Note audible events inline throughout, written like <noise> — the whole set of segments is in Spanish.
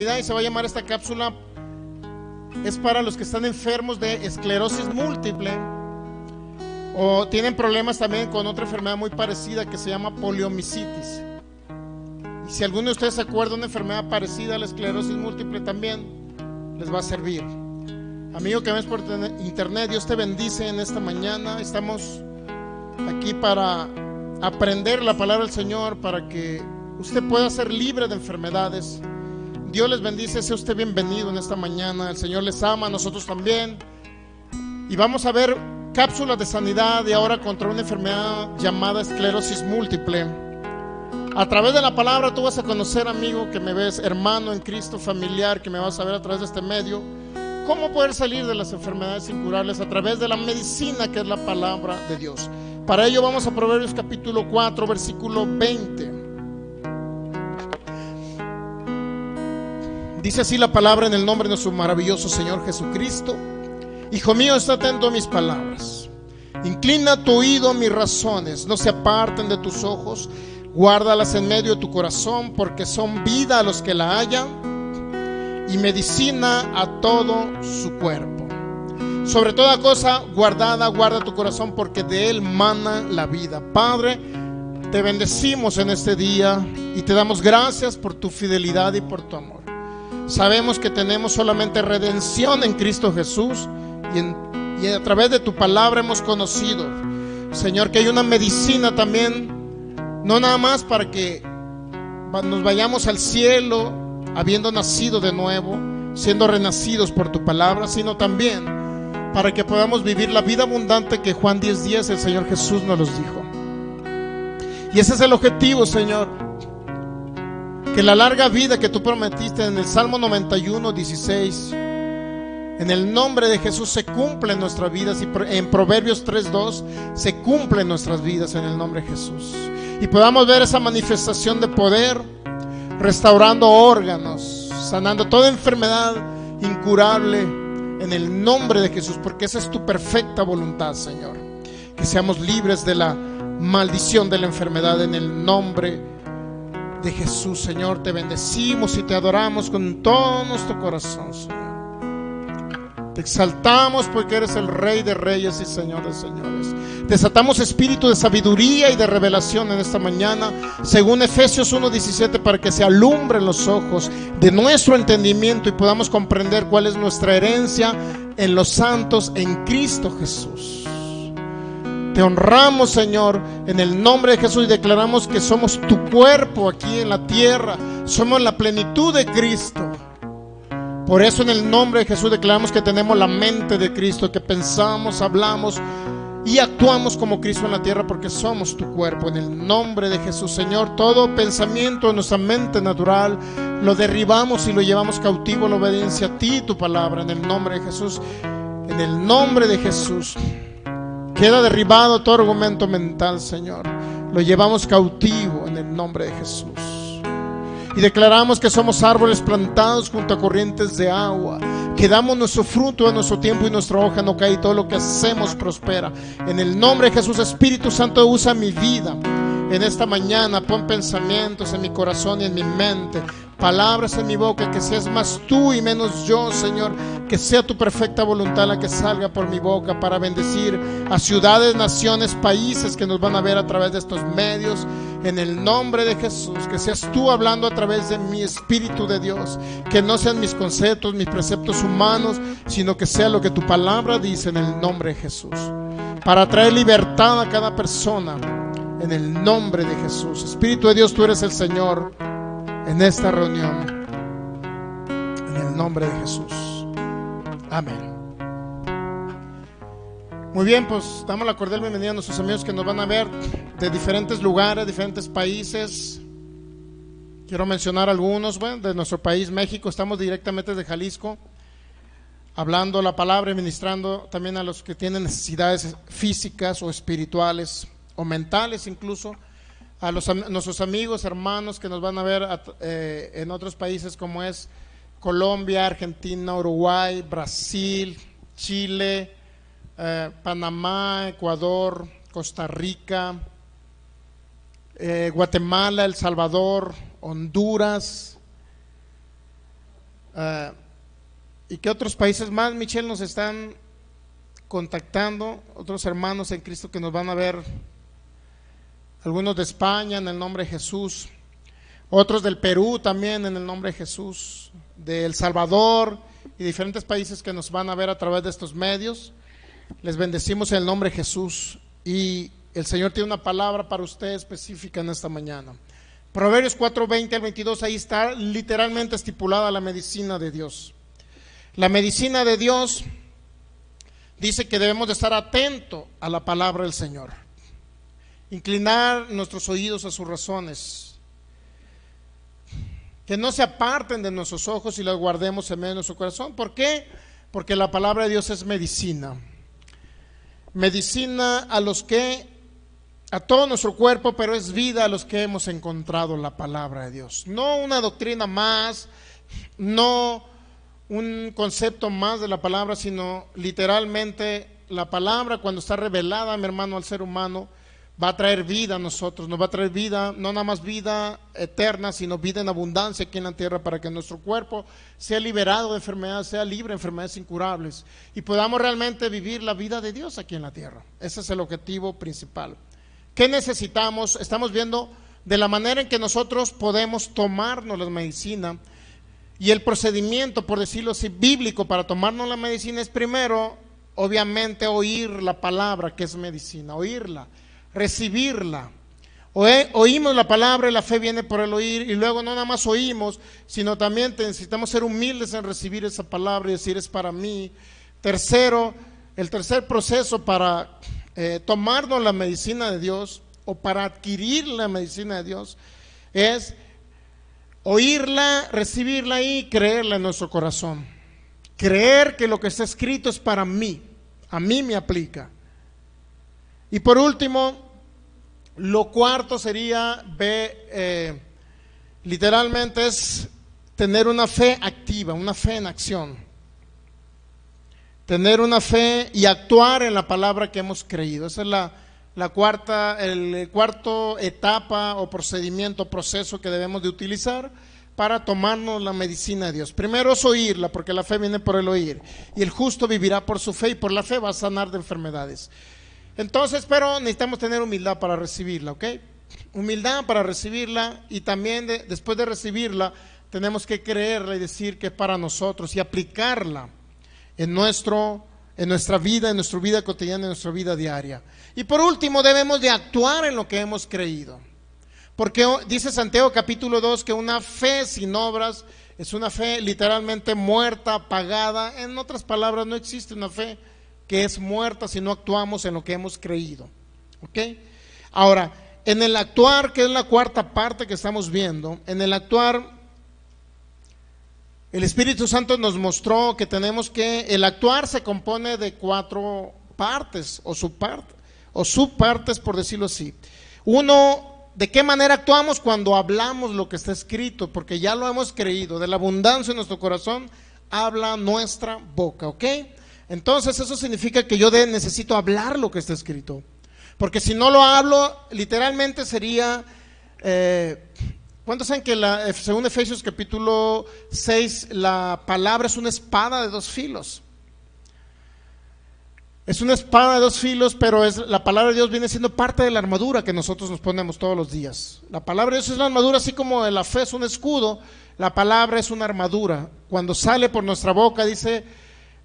y se va a llamar esta cápsula es para los que están enfermos de esclerosis múltiple o tienen problemas también con otra enfermedad muy parecida que se llama poliomicitis Y si alguno de ustedes se acuerda de una enfermedad parecida a la esclerosis múltiple también les va a servir. Amigo que ves por internet, Dios te bendice en esta mañana. Estamos aquí para aprender la palabra del Señor para que usted pueda ser libre de enfermedades Dios les bendice, sea usted bienvenido en esta mañana. El Señor les ama, nosotros también. Y vamos a ver cápsulas de sanidad y ahora contra una enfermedad llamada esclerosis múltiple. A través de la palabra tú vas a conocer, amigo, que me ves, hermano en Cristo, familiar, que me vas a ver a través de este medio, cómo poder salir de las enfermedades incurables a través de la medicina que es la palabra de Dios. Para ello vamos a Proverbios capítulo 4, versículo 20. Dice así la palabra en el nombre de su maravilloso Señor Jesucristo. Hijo mío, está atento a mis palabras. Inclina tu oído a mis razones, no se aparten de tus ojos, guárdalas en medio de tu corazón, porque son vida a los que la hallan y medicina a todo su cuerpo. Sobre toda cosa guardada, guarda tu corazón, porque de él mana la vida. Padre, te bendecimos en este día y te damos gracias por tu fidelidad y por tu amor. Sabemos que tenemos solamente redención en Cristo Jesús y, a través de tu palabra hemos conocido, Señor, que hay una medicina también, no nada más para que nos vayamos al cielo habiendo nacido de nuevo, siendo renacidos por tu palabra, sino también para que podamos vivir la vida abundante que Juan 10:10 10, el Señor Jesús nos los dijo. Y ese es el objetivo, Señor que la larga vida que tú prometiste en el Salmo 91, 16, en el nombre de Jesús se cumple en nuestras vidas y en Proverbios 2, se cumple en nuestras vidas en el nombre de Jesús. Y podamos ver esa manifestación de poder restaurando órganos, sanando toda enfermedad incurable en el nombre de Jesús, porque esa es tu perfecta voluntad, Señor. Que seamos libres de la maldición de la enfermedad en el nombre de de Jesús, Señor. Te bendecimos y te adoramos con todo nuestro corazón, Te exaltamos porque eres el Rey de Reyes y Señor de Señores. Desatamos espíritu de sabiduría y de revelación en esta mañana, según Efesios 1:17, para que se alumbren los ojos de nuestro entendimiento y podamos comprender cuál es nuestra herencia en los santos en Cristo Jesús. Te honramos, Señor, en el nombre de Jesús y declaramos que somos tu cuerpo aquí en la tierra. Somos la plenitud de Cristo. Por eso en el nombre de Jesús declaramos que tenemos la mente de Cristo, que pensamos, hablamos y actuamos como Cristo en la tierra porque somos tu cuerpo. En el nombre de Jesús, Señor, todo pensamiento en nuestra mente natural lo derribamos y lo llevamos cautivo en la obediencia a ti, tu palabra, en el nombre de Jesús. En el nombre de Jesús. Queda derribado todo argumento mental, Señor. Lo llevamos cautivo en el nombre de Jesús. Y declaramos que somos árboles plantados junto a corrientes de agua, que damos nuestro fruto a nuestro tiempo y nuestra hoja no cae, y todo lo que hacemos prospera. En el nombre de Jesús, Espíritu Santo, usa mi vida en esta mañana, pon pensamientos en mi corazón y en mi mente palabras en mi boca, que seas más tú y menos yo, Señor. Que sea tu perfecta voluntad la que salga por mi boca para bendecir a ciudades, naciones, países que nos van a ver a través de estos medios. En el nombre de Jesús, que seas tú hablando a través de mi Espíritu de Dios. Que no sean mis conceptos, mis preceptos humanos, sino que sea lo que tu palabra dice en el nombre de Jesús. Para traer libertad a cada persona. En el nombre de Jesús. Espíritu de Dios, tú eres el Señor en esta reunión. En el nombre de Jesús. Amén. Muy bien, pues damos la cordial bienvenida a nuestros amigos que nos van a ver de diferentes lugares, diferentes países. Quiero mencionar algunos, de nuestro país, México, estamos directamente desde Jalisco, hablando la palabra y ministrando también a los que tienen necesidades físicas o espirituales o mentales incluso a, nuestros amigos, hermanos que nos van a ver eh, en otros países como es Colombia, Argentina, Uruguay, Brasil, Chile, eh, Panamá, Ecuador, Costa Rica, eh, Guatemala, El Salvador, Honduras. ¿Y qué otros países más, Michelle, nos están contactando? Otros hermanos en Cristo que nos van a ver algunos de España en el nombre de Jesús, otros del Perú también en el nombre de Jesús, de El Salvador y diferentes países que nos van a ver a través de estos medios. Les bendecimos en el nombre de Jesús y el Señor tiene una palabra para usted específica en esta mañana. Proverbios 4:20 al 22, ahí está literalmente estipulada la medicina de Dios. La medicina de Dios dice que debemos de estar atento a la palabra del Señor inclinar nuestros oídos a sus razones, que no se aparten de nuestros ojos y las guardemos en medio de nuestro corazón. ¿Por qué? Porque la palabra de Dios es medicina. Medicina a los que, a todo nuestro cuerpo, pero es vida a los que hemos encontrado la palabra de Dios. No una doctrina más, no un concepto más de la palabra, sino literalmente la palabra cuando está revelada, mi hermano, al ser humano, va a traer vida a nosotros, nos va a traer vida, no nada más vida eterna, sino vida en abundancia aquí en la tierra para que nuestro cuerpo sea liberado de enfermedades, sea libre de enfermedades incurables y podamos realmente vivir la vida de Dios aquí en la tierra. Ese es el objetivo principal. ¿Qué necesitamos? Estamos viendo de la manera en que nosotros podemos tomarnos la medicina y el procedimiento, por decirlo así, bíblico para tomarnos la medicina es primero, obviamente, oír la palabra que es medicina, oírla recibirla. Oímos la palabra y la fe viene por el oír y luego no nada más oímos, sino también necesitamos ser humildes en recibir esa palabra y decir es para mí. Tercero, el tercer proceso para eh, tomarnos la medicina de Dios o para adquirir la medicina de Dios es oírla, recibirla y creerla en nuestro corazón. Creer que lo que está escrito es para mí, a mí me aplica. Y por último, lo cuarto sería, eh, literalmente es tener una fe activa, una fe en acción. Tener una fe y actuar en la palabra que hemos creído. Esa es la, la cuarta, el cuarto etapa o procedimiento, proceso que debemos de utilizar para tomarnos la medicina de Dios. Primero es oírla, porque la fe viene por el oír. Y el justo vivirá por su fe y por la fe va a sanar de enfermedades. Entonces, pero necesitamos tener humildad para recibirla, ¿ok? Humildad para recibirla y también después de recibirla tenemos que creerla y decir que es para nosotros y aplicarla en, nuestro, en nuestra vida, en nuestra vida cotidiana, en nuestra vida diaria. Y por último, debemos de actuar en lo que hemos creído. Porque oh, dice Santiago capítulo 2 que una fe sin obras es una fe literalmente muerta, apagada. En otras palabras, no existe una fe que es muerta si no actuamos en lo que hemos creído. ¿Ok? Ahora, en el actuar, que es la cuarta parte que estamos viendo, en el actuar, el Espíritu Santo nos mostró que tenemos que, el actuar se compone de cuatro partes o subpartes, o subpartes por decirlo así. Uno, ¿De qué manera actuamos cuando hablamos lo que está escrito? Porque ya lo hemos creído. De la abundancia en nuestro corazón habla nuestra boca, ¿ok? Entonces eso significa que yo necesito hablar lo que está escrito. Porque si no lo hablo, literalmente sería... Eh, ¿Cuántos saben que la, eh, según Efesios capítulo 6, la palabra es una espada de dos filos? Es una espada de dos filos, pero es, la palabra de Dios viene siendo parte de la armadura que nosotros nos ponemos todos los días. La palabra de Dios es la armadura, así como la fe es un escudo, la palabra es una armadura. Cuando sale por nuestra boca, dice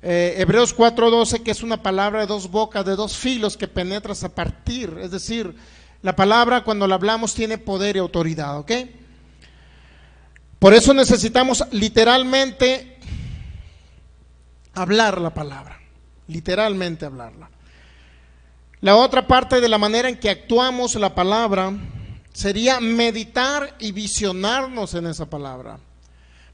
eh, Hebreos 4:12, que es una palabra de dos bocas, de dos filos que penetras a partir. Es decir, la palabra cuando la hablamos tiene poder y autoridad, ¿ok? Por eso necesitamos literalmente hablar la palabra, literalmente hablarla. La otra parte de la manera en que actuamos la palabra sería meditar y visionarnos en esa palabra.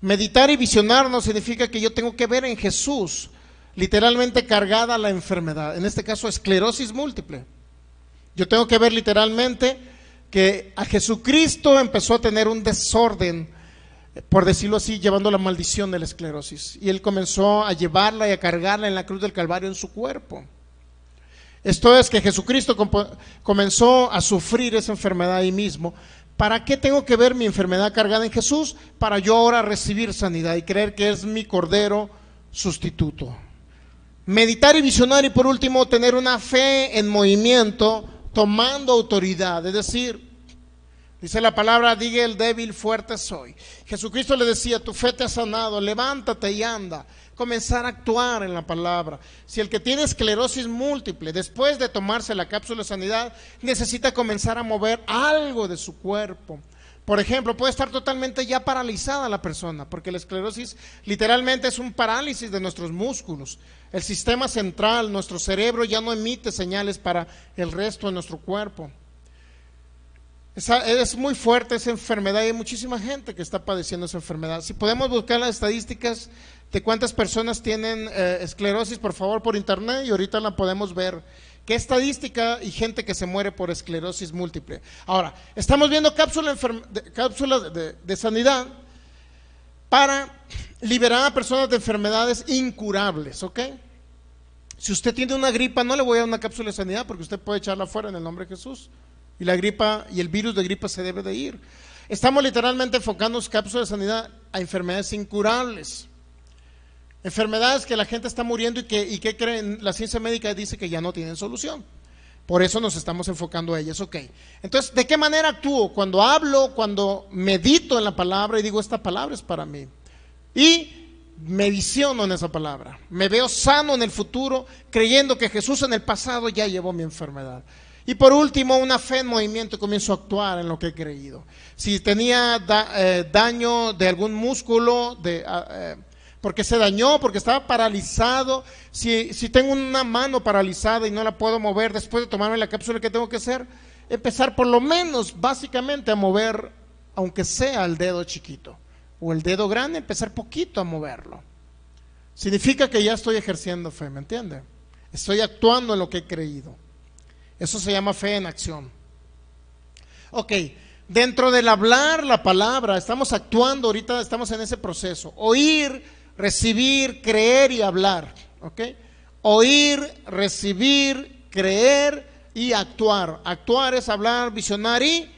Meditar y visionarnos significa que yo tengo que ver en Jesús literalmente cargada la enfermedad, en este caso esclerosis múltiple. Yo tengo que ver literalmente que a Jesucristo empezó a tener un desorden, por decirlo así, llevando la maldición de la esclerosis. Y él comenzó a llevarla y a cargarla en la cruz del Calvario en su cuerpo. Esto es que Jesucristo comenzó a sufrir esa enfermedad ahí mismo. ¿Para qué tengo que ver mi enfermedad cargada en Jesús? Para yo ahora recibir sanidad y creer que es mi cordero sustituto. Meditar y visionar y por último tener una fe en movimiento tomando autoridad. Es decir, dice la palabra, diga el débil, fuerte soy. Jesucristo le decía, tu fe te ha sanado, levántate y anda. Comenzar a actuar en la palabra. Si el que tiene esclerosis múltiple, después de tomarse la cápsula de sanidad, necesita comenzar a mover algo de su cuerpo. Por ejemplo, puede estar totalmente ya paralizada la persona, porque la esclerosis literalmente es un parálisis de nuestros músculos. El sistema central, nuestro cerebro ya no emite señales para el resto de nuestro cuerpo. es muy fuerte esa enfermedad y hay muchísima gente que está padeciendo esa enfermedad. Si podemos buscar las estadísticas de cuántas personas tienen eh, esclerosis, por favor, por internet y ahorita la podemos ver. ¿Qué estadística y gente que se muere por esclerosis múltiple? Ahora, estamos viendo cápsulas de, cápsula de sanidad para liberar a personas de enfermedades incurables, ¿ok? Si usted tiene una gripa, no le voy a dar una cápsula de sanidad porque usted puede echarla fuera en el nombre de Jesús. Y la gripa y el virus de gripa se debe de ir. Estamos literalmente enfocando cápsulas de sanidad a enfermedades incurables. Enfermedades que la gente está muriendo y que, creen, la ciencia médica dice que ya no tienen solución. Por eso nos estamos enfocando a ellas, ok. Entonces, ¿de qué manera actúo? Cuando hablo, cuando medito en la palabra y digo, esta palabra es para mí. Y me visiono en esa palabra. Me veo sano en el futuro, creyendo que Jesús en el pasado ya llevó mi enfermedad. Y por último, una fe en movimiento, comienzo a actuar en lo que he creído. Si tenía eh, daño de algún músculo, de, ah, eh, porque se dañó, porque estaba paralizado, si, si tengo una mano paralizada y no la puedo mover después de tomarme la cápsula, ¿qué tengo que hacer? Empezar por lo menos básicamente a mover, aunque sea el dedo chiquito o el dedo grande, empezar poquito a moverlo. Significa que ya estoy ejerciendo fe, ¿me entiende? Estoy actuando en lo que he creído. Eso se llama fe en acción. Ok, dentro del hablar la palabra, estamos actuando ahorita, estamos en ese proceso. Oír, recibir, creer y hablar. ¿Ok? Oír, recibir, creer y actuar. Actuar es hablar, visionar y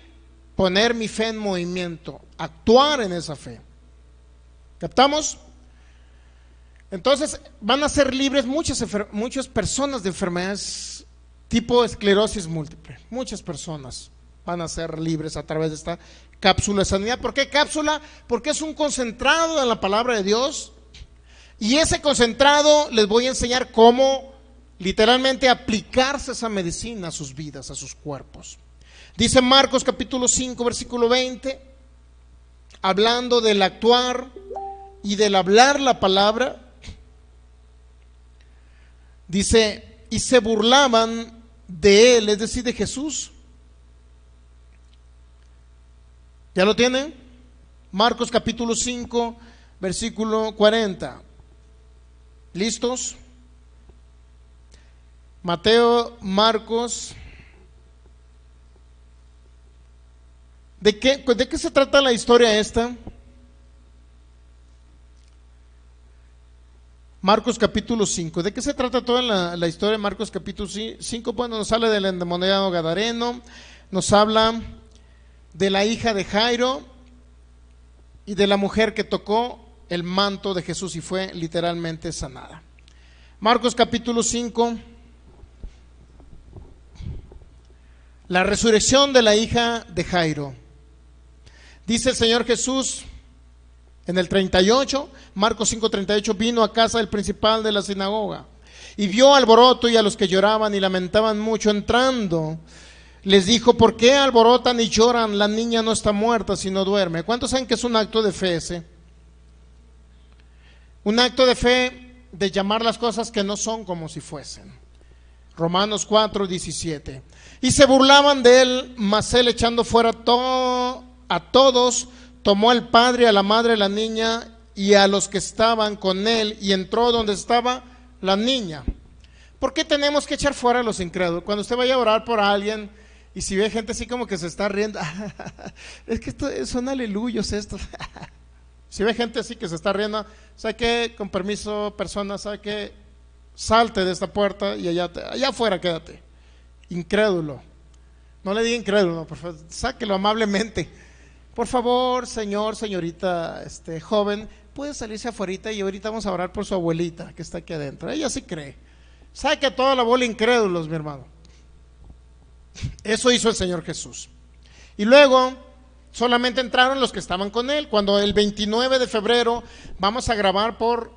poner mi fe en movimiento. Actuar en esa fe. ¿Captamos? Entonces van a ser libres muchas, muchas personas de enfermedades tipo esclerosis múltiple. Muchas personas van a ser libres a través de esta cápsula de sanidad. ¿Por qué cápsula? Porque es un concentrado de la palabra de Dios. Y ese concentrado les voy a enseñar cómo literalmente aplicarse esa medicina a sus vidas, a sus cuerpos. Dice Marcos capítulo 5, versículo 20, hablando del actuar y del hablar la palabra, dice, y se burlaban de él, es decir, de Jesús. ¿Ya lo tienen? Marcos capítulo 5, versículo 40. ¿Listos? Mateo, Marcos. ¿De qué, ¿De qué se trata la historia esta? Marcos capítulo 5. ¿De qué se trata toda la, historia de Marcos capítulo 5? Bueno, nos habla del endemoniado Gadareno, nos habla de la hija de Jairo y de la mujer que tocó el manto de Jesús y fue literalmente sanada. Marcos capítulo 5, la resurrección de la hija de Jairo. Dice el Señor Jesús, en el 38, Marcos 5:38, vino a casa del principal de la sinagoga y vio alboroto y a los que lloraban y lamentaban mucho entrando. Les dijo, ¿por qué alborotan y lloran? La niña no está muerta, sino duerme. ¿Cuántos saben que es un acto de fe ese? Un acto de fe de llamar las cosas que no son como si fuesen. Romanos 4, 17. Y se burlaban de él, mas él echando fuera a todos, tomó el padre a la madre a la niña y a los que estaban con él y entró donde estaba la niña. ¿Por qué tenemos que echar fuera a los incrédulos? Cuando usted vaya a orar por alguien y si ve gente así como que se está riendo, <laughs> es que esto, son aleluyos estos. <laughs> si ve gente así que se está riendo, ¿sabe que Con permiso, persona, ¿sabe que Salte de esta puerta y allá, allá afuera quédate. Incrédulo. No le diga incrédulo, por favor, sáquelo amablemente. Por favor, señor, señorita, este joven, puede salirse afuera y ahorita vamos a orar por su abuelita que está aquí adentro. Ella sí cree. a toda la bola incrédulos, mi hermano. Eso hizo el Señor Jesús. Y luego solamente entraron los que estaban con él. Cuando el 29 de febrero vamos a grabar por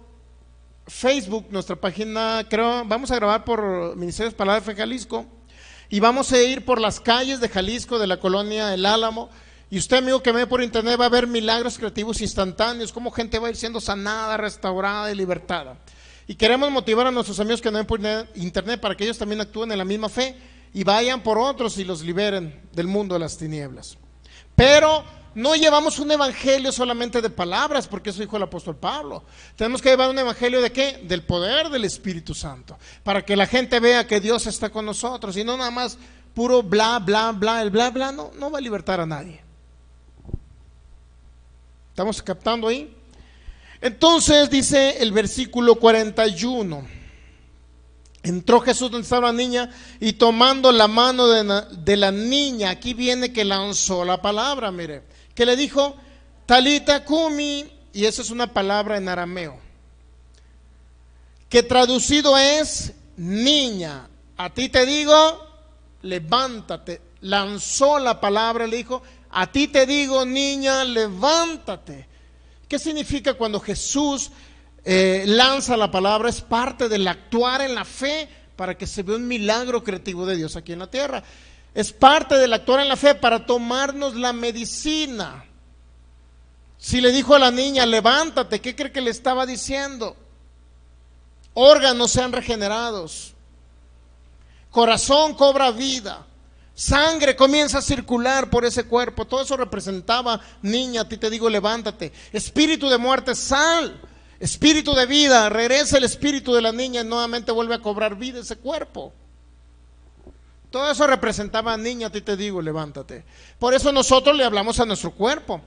Facebook, nuestra página, creo, vamos a grabar por Ministerios Palabra de Jalisco y vamos a ir por las calles de Jalisco, de la colonia El Álamo y usted, amigo que ve por internet, va a ver milagros creativos instantáneos, cómo gente va a ir siendo sanada, restaurada y libertada. Y queremos motivar a nuestros amigos que no ven por internet para que ellos también actúen en la misma fe y vayan por otros y los liberen del mundo de las tinieblas. Pero no llevamos un evangelio solamente de palabras, porque eso dijo el apóstol Pablo. Tenemos que llevar un evangelio de qué? Del poder del Espíritu Santo, para que la gente vea que Dios está con nosotros y no nada más puro bla, bla, bla. El bla, bla no, no va a libertar a nadie. ¿Estamos captando ahí? Entonces dice el versículo 41. Entró Jesús donde estaba la niña y tomando la mano de, la niña, aquí viene que lanzó la palabra, mire, que le dijo, Talita Kumi, y eso es una palabra en arameo, que traducido es niña, a ti te digo, levántate, lanzó la palabra, le dijo, a ti te digo, niña, levántate. ¿Qué significa cuando Jesús eh, lanza la palabra? Es parte del actuar en la fe para que se vea un milagro creativo de Dios aquí en la tierra. Es parte del actuar en la fe para tomarnos la medicina. Si le dijo a la niña, levántate, ¿qué cree que le estaba diciendo? Órganos sean regenerados. Corazón cobra vida. Sangre comienza a circular por ese cuerpo. Todo eso representaba, niña, a ti te digo, levántate. Espíritu de muerte, sal. Espíritu de vida, regresa el espíritu de la niña y nuevamente vuelve a cobrar vida ese cuerpo. Todo eso representaba, niña, a ti te digo, levántate. Por eso nosotros le hablamos a nuestro cuerpo.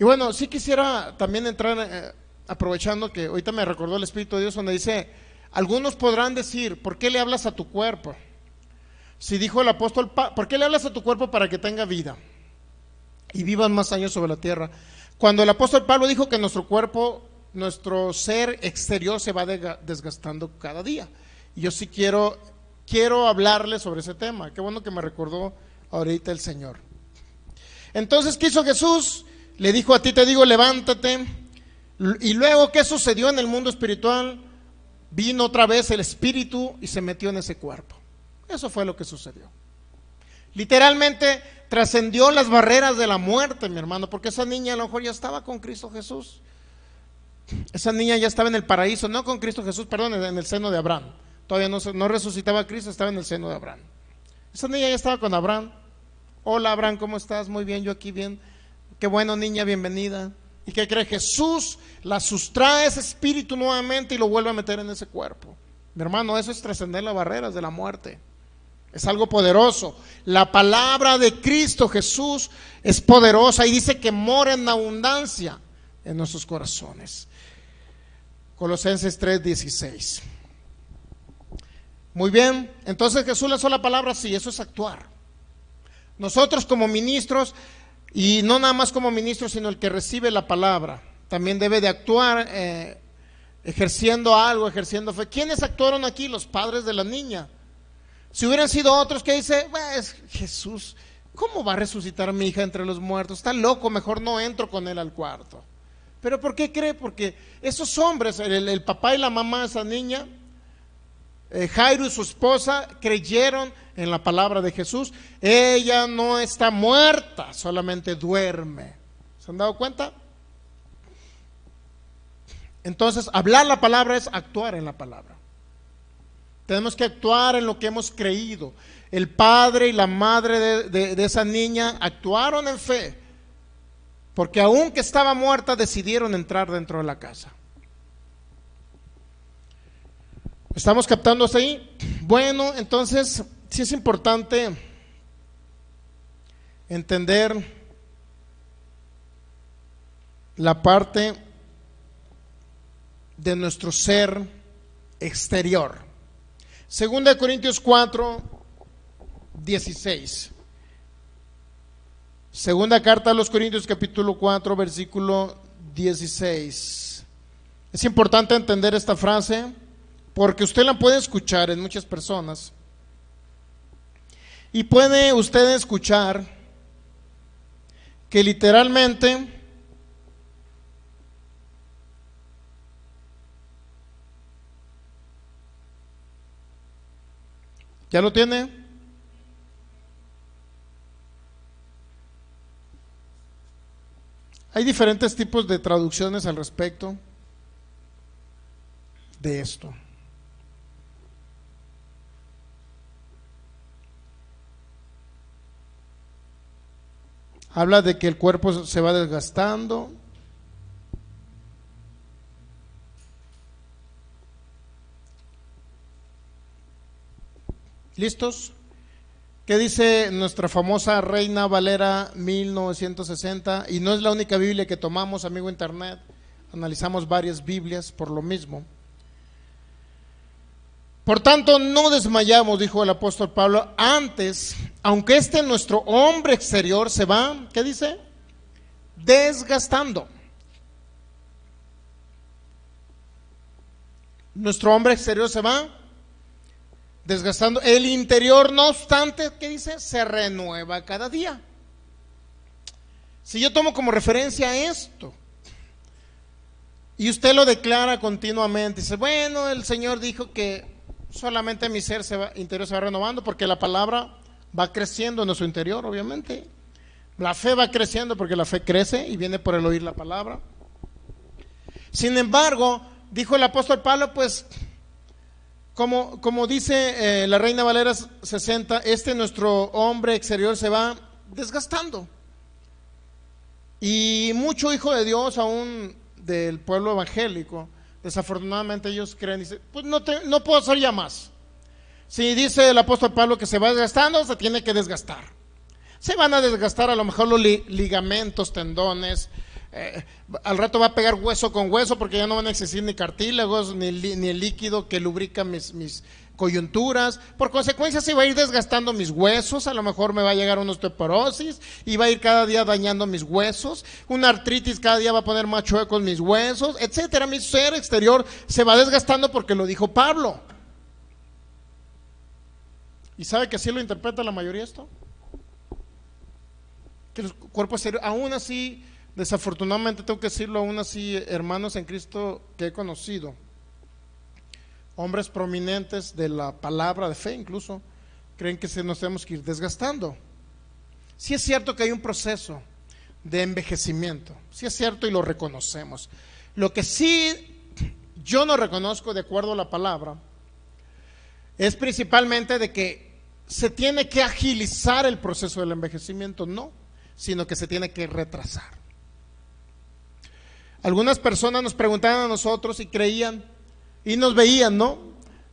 Y bueno, si quisiera también entrar, eh, aprovechando que ahorita me recordó el Espíritu de Dios, donde dice, algunos podrán decir, ¿por qué le hablas a tu cuerpo? Si dijo el apóstol, ¿por qué le hablas a tu cuerpo para que tenga vida y vivan más años sobre la tierra? Cuando el apóstol Pablo dijo que nuestro cuerpo, nuestro ser exterior se va desgastando cada día. Y yo sí quiero, quiero hablarle sobre ese tema. Qué bueno que me recordó ahorita el Señor. Entonces, ¿qué hizo Jesús? Le dijo a ti, te digo, levántate. Y luego, ¿qué sucedió en el mundo espiritual? Vino otra vez el Espíritu y se metió en ese cuerpo. Eso fue lo que sucedió. Literalmente trascendió las barreras de la muerte, mi hermano, porque esa niña a lo mejor ya estaba con Cristo Jesús. Esa niña ya estaba en el paraíso, no con Cristo Jesús, perdón, en el seno de Abraham. Todavía no, no resucitaba a Cristo, estaba en el seno de Abraham. Esa niña ya estaba con Abraham. Hola Abraham, ¿cómo estás? Muy bien, yo aquí bien. Qué bueno niña, bienvenida. ¿Y que cree? Jesús la sustrae ese espíritu nuevamente y lo vuelve a meter en ese cuerpo. Mi hermano, eso es trascender las barreras de la muerte. Es algo poderoso. La palabra de Cristo Jesús es poderosa y dice que mora en abundancia en nuestros corazones. Colosenses 3:16. Muy bien, entonces Jesús lanzó la palabra sí, eso es actuar. Nosotros como ministros, y no nada más como ministros, sino el que recibe la palabra, también debe de actuar eh, ejerciendo algo, ejerciendo fe. ¿Quiénes actuaron aquí? Los padres de la niña. Si hubieran sido otros que dice, pues Jesús, ¿cómo va a resucitar mi hija entre los muertos? Está loco, mejor no entro con él al cuarto. ¿Pero por qué cree? Porque esos hombres, el, papá y la mamá de esa niña, eh, Jairo y su esposa, creyeron en la palabra de Jesús. Ella no está muerta, solamente duerme. ¿Se han dado cuenta? Entonces, hablar la palabra es actuar en la palabra. Tenemos que actuar en lo que hemos creído. El padre y la madre de, esa niña actuaron en fe, porque aunque estaba muerta decidieron entrar dentro de la casa. ¿Estamos captando hasta ahí? Bueno, entonces si es importante entender la parte de nuestro ser exterior. Segunda de Corintios 4, 16. Segunda carta a los Corintios capítulo 4, versículo 16. Es importante entender esta frase porque usted la puede escuchar en muchas personas. Y puede usted escuchar que literalmente ¿Ya lo tiene? Hay diferentes tipos de traducciones al respecto de esto. Habla de que el cuerpo se va desgastando, ¿Listos? ¿Qué dice nuestra famosa Reina Valera 1960? Y no es la única Biblia que tomamos, amigo Internet. Analizamos varias Biblias por lo mismo. Por tanto, no desmayamos, dijo el apóstol Pablo, antes, aunque este nuestro hombre exterior se va, ¿qué dice? Desgastando. Nuestro hombre exterior se va desgastando. El interior, no obstante, ¿qué dice? Se renueva cada día. Si yo tomo como referencia esto, y usted lo declara continuamente, dice, bueno, el Señor dijo que solamente mi ser se interior se va renovando porque la palabra va creciendo en su interior, obviamente. La fe va creciendo porque la fe crece y viene por el oír la palabra. Sin embargo, dijo el apóstol Pablo, pues como, dice eh, la Reina Valera 60, este nuestro hombre exterior se va desgastando. Y mucho hijo de Dios, aún del pueblo evangélico, desafortunadamente ellos creen, dicen, pues no, no puedo hacer ya más. Si dice el apóstol Pablo que se va desgastando, se tiene que desgastar. Se van a desgastar a lo mejor los ligamentos, tendones, eh, al rato va a pegar hueso con hueso porque ya no van a existir ni cartílagos, ni, el líquido que lubrica mis, coyunturas. Por consecuencia se va a ir desgastando mis huesos, a lo mejor me va a llegar una osteoporosis y va a ir cada día dañando mis huesos, una artritis cada día va a poner más chuecos mis huesos, etcétera. Mi ser exterior se va desgastando porque lo dijo Pablo. ¿Y sabe que así lo interpreta la mayoría esto? Que los cuerpos exterior, aún así Desafortunadamente tengo que decirlo aún así, hermanos en Cristo que he conocido, hombres prominentes de la palabra de fe incluso, creen que nos tenemos que ir desgastando. Sí es cierto que hay un proceso de envejecimiento, sí es cierto y lo reconocemos. Lo que sí yo no reconozco de acuerdo a la palabra es principalmente de que se tiene que agilizar el proceso del envejecimiento, no, sino que se tiene que retrasar. Algunas personas nos preguntaban a nosotros y creían y nos veían, ¿no?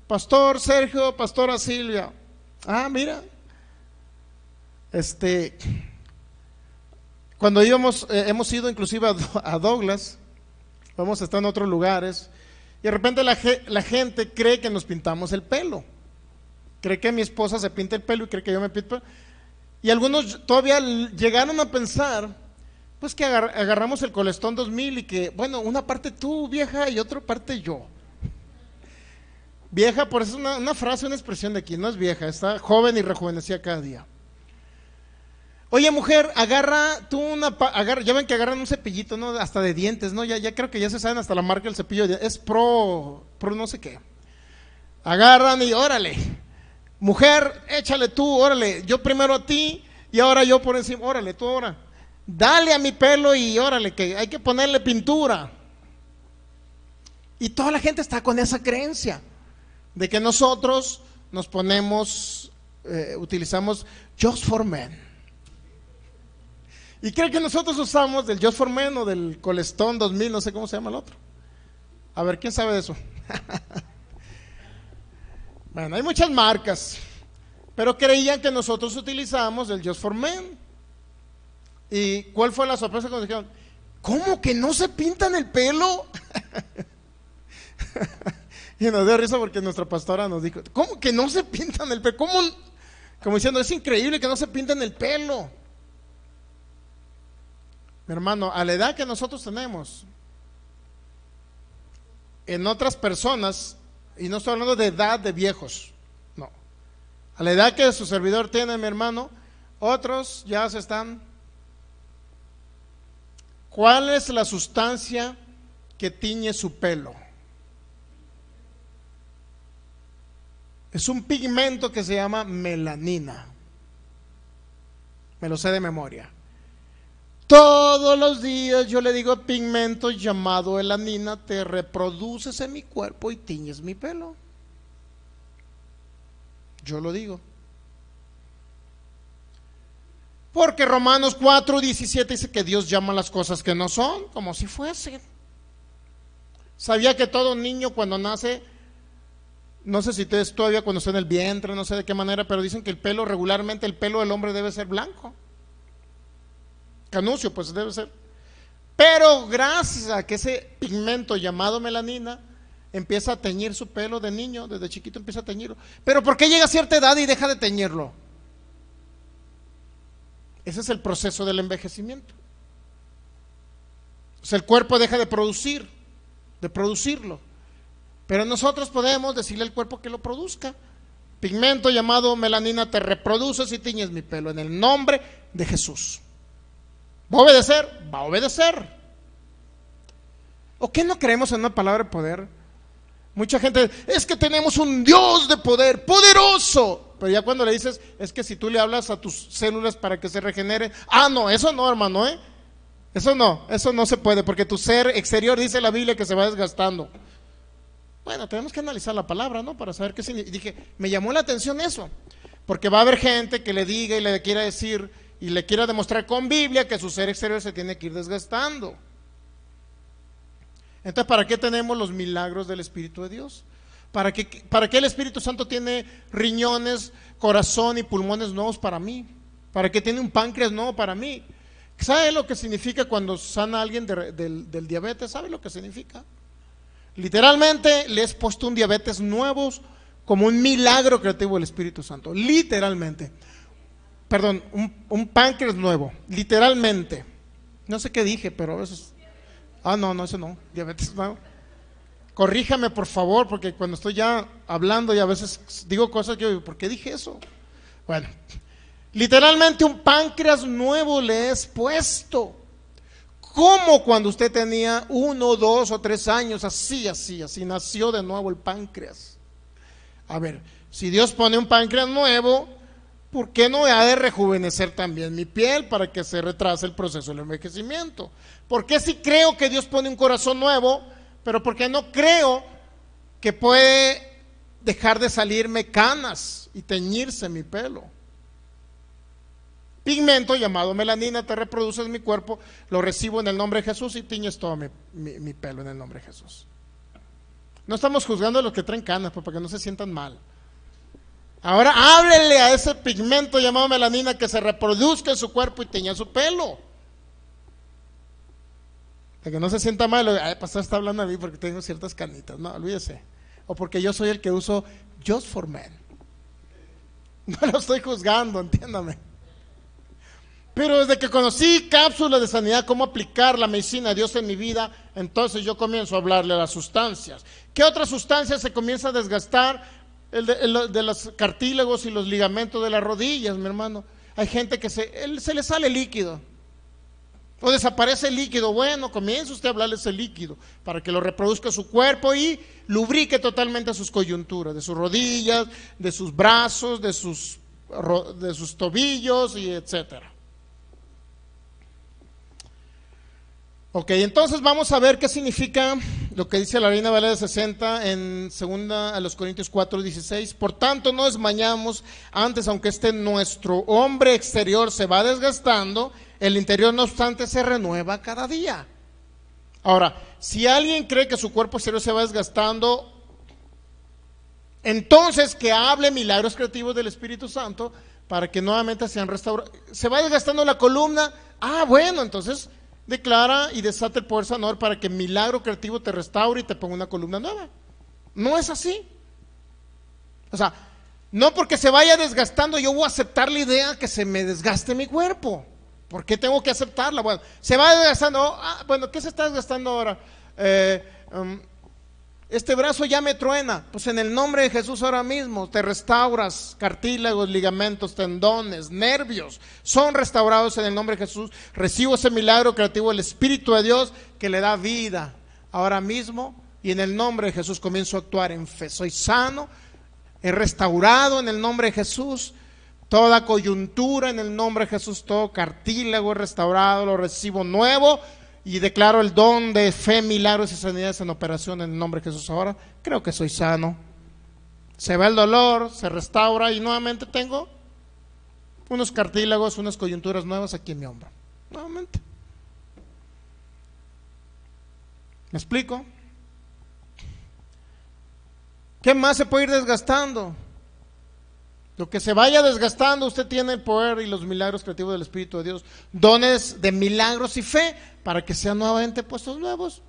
Pastor Sergio, Pastora Silvia. Ah, mira. Este, cuando íbamos, eh, hemos ido inclusive a, Douglas, vamos a estar en otros lugares, y de repente la, gente cree que nos pintamos el pelo. Cree que mi esposa se pinta el pelo y cree que yo me pinto. Y algunos todavía llegaron a pensar pues que agarramos el Colestón 2000 y que, bueno, una parte tú, vieja, y otra parte yo. Vieja, por eso es una, frase, una expresión de aquí, no es vieja, está joven y rejuvenecía cada día. Oye, mujer, agarra tú una. Agarra, ya ven que agarran un cepillito, ¿no? Hasta de dientes, ¿no? Ya, ya creo que ya se saben hasta la marca del cepillo. Es pro. Pro no sé qué. Agarran y órale. Mujer, échale tú, órale. Yo primero a ti y ahora yo por encima. Órale, tú ahora dale a mi pelo y órale, que hay que ponerle pintura. Y toda la gente está con esa creencia de que nosotros nos ponemos, eh, utilizamos Just for Men. Y cree que nosotros usamos del Just for Men o del Colestón 2000, no sé cómo se llama el otro. A ver, ¿quién sabe de eso? <laughs> bueno, hay muchas marcas, pero creían que nosotros utilizamos el Just for Men. ¿Y cuál fue la sorpresa cuando dijeron, ¿cómo que no se pintan el pelo? <laughs> y nos dio risa porque nuestra pastora nos dijo, ¿cómo que no se pintan el pelo? Como diciendo, es increíble que no se pintan el pelo. Mi hermano, a la edad que nosotros tenemos, en otras personas, y no estoy hablando de edad de viejos, no. A la edad que su servidor tiene, mi hermano, otros ya se están ¿Cuál es la sustancia que tiñe su pelo? Es un pigmento que se llama melanina. Me lo sé de memoria. Todos los días yo le digo pigmento llamado melanina, te reproduces en mi cuerpo y tiñes mi pelo. Yo lo digo. Porque Romanos 4, 17 dice que Dios llama las cosas que no son como si fuesen. Sabía que todo niño cuando nace, no sé si ustedes todavía cuando está en el vientre, no sé de qué manera, pero dicen que el pelo regularmente, el pelo del hombre debe ser blanco. Canucio, pues debe ser. Pero gracias a que ese pigmento llamado melanina empieza a teñir su pelo de niño, desde chiquito empieza a teñirlo. Pero ¿por qué llega a cierta edad y deja de teñirlo? Ese es el proceso del envejecimiento. O sea, el cuerpo deja de producir, de producirlo. Pero nosotros podemos decirle al cuerpo que lo produzca. Pigmento llamado melanina te reproduces y tiñes mi pelo en el nombre de Jesús. ¿Va a obedecer? Va a obedecer. ¿O qué no creemos en una palabra de poder? Mucha gente, es que tenemos un Dios de poder, poderoso. Pero ya cuando le dices, es que si tú le hablas a tus células para que se regenere ah, no, eso no, hermano, ¿eh? Eso no, eso no se puede, porque tu ser exterior dice la Biblia que se va desgastando. Bueno, tenemos que analizar la palabra, ¿no? Para saber qué significa. Dije, me llamó la atención eso, porque va a haber gente que le diga y le quiera decir y le quiera demostrar con Biblia que su ser exterior se tiene que ir desgastando. Entonces, ¿para qué tenemos los milagros del Espíritu de Dios? ¿Para qué, ¿Para el Espíritu Santo tiene riñones, corazón y pulmones nuevos para mí? ¿Para qué tiene un páncreas nuevo para mí? ¿Sabe lo que significa cuando sana a alguien del, diabetes? ¿Sabe lo que significa? Literalmente le he puesto un diabetes nuevo como un milagro creativo del Espíritu Santo. Literalmente. Perdón, un, un páncreas nuevo. Literalmente. No sé qué dije, pero eso es... Ah, no, no, eso no. Diabetes nuevo corríjame por favor, porque cuando estoy ya hablando y a veces digo cosas que yo digo, ¿por qué dije eso? Bueno, literalmente un páncreas nuevo le es puesto. Como cuando usted tenía uno, dos o tres años, así, así, así nació de nuevo el páncreas. A ver, si Dios pone un páncreas nuevo, ¿por qué no ha de rejuvenecer también mi piel para que se retrase el proceso del envejecimiento? ¿Por qué si creo que Dios pone un corazón nuevo, pero porque no creo que puede dejar de salirme canas y teñirse mi pelo. Pigmento llamado melanina te reproduce en mi cuerpo, lo recibo en el nombre de Jesús y tiñes todo mi, pelo en el nombre de Jesús. No estamos juzgando a los que traen canas, pues, para que no se sientan mal. Ahora háblele a ese pigmento llamado melanina que se reproduzca en su cuerpo y teñe su pelo. Para que no se sienta mal, el pastor está hablando a mí porque tengo ciertas canitas. No, olvídese. O porque yo soy el que uso Just for Men. <laughs> No lo estoy juzgando, entiéndame. Pero desde que conocí cápsulas de sanidad, cómo aplicar la medicina a Dios en mi vida, entonces yo comienzo a hablarle a las sustancias. ¿Qué otras sustancias se comienza a desgastar el de, los cartílagos y los ligamentos de las rodillas, mi hermano? Hay gente que se, se le sale líquido. O desaparece el líquido. Bueno, comienza usted a hablarle ese líquido para que lo reproduzca su cuerpo y lubrique totalmente sus coyunturas, de sus rodillas, de sus brazos, de sus, tobillos y etcétera. Ok, entonces vamos a ver qué significa lo que dice la Reina Valera 60 en segunda a los Corintios 4, 16. Por tanto, no desmayamos antes, aunque este nuestro hombre exterior se va desgastando, el interior, no obstante, se renueva cada día. Ahora, si alguien cree que su cuerpo exterior se va desgastando, entonces que hable milagros creativos del Espíritu Santo para que nuevamente sean restaurados. Se va desgastando la columna. Ah, bueno, entonces declara y desata el poder sanador para que milagro creativo te restaure y te ponga una columna nueva. No es así. O sea, no porque se vaya desgastando yo voy a aceptar la idea que se me desgaste mi cuerpo. ¿Por qué tengo que aceptarla? Bueno, se va desgastando. Ah, bueno, ¿qué se está desgastando ahora? Eh, um, este brazo ya me truena. Pues en el nombre de Jesús ahora mismo te restauras cartílagos, ligamentos, tendones, nervios. Son restaurados en el nombre de Jesús. Recibo ese milagro creativo del Espíritu de Dios que le da vida ahora mismo. Y en el nombre de Jesús comienzo a actuar en fe. Soy sano, he restaurado en el nombre de Jesús toda coyuntura en el nombre de Jesús, todo cartílago restaurado, lo recibo nuevo y declaro el don de fe, milagros y sanidades en operación en el nombre de Jesús. Ahora creo que soy sano. Se va el dolor, se restaura y nuevamente tengo unos cartílagos, unas coyunturas nuevas aquí en mi hombro. Nuevamente. ¿Me explico? ¿Qué más se puede ir desgastando? Lo que se vaya desgastando, usted tiene el poder y los milagros creativos del Espíritu de Dios, dones de milagros y fe para que sean nuevamente puestos nuevos.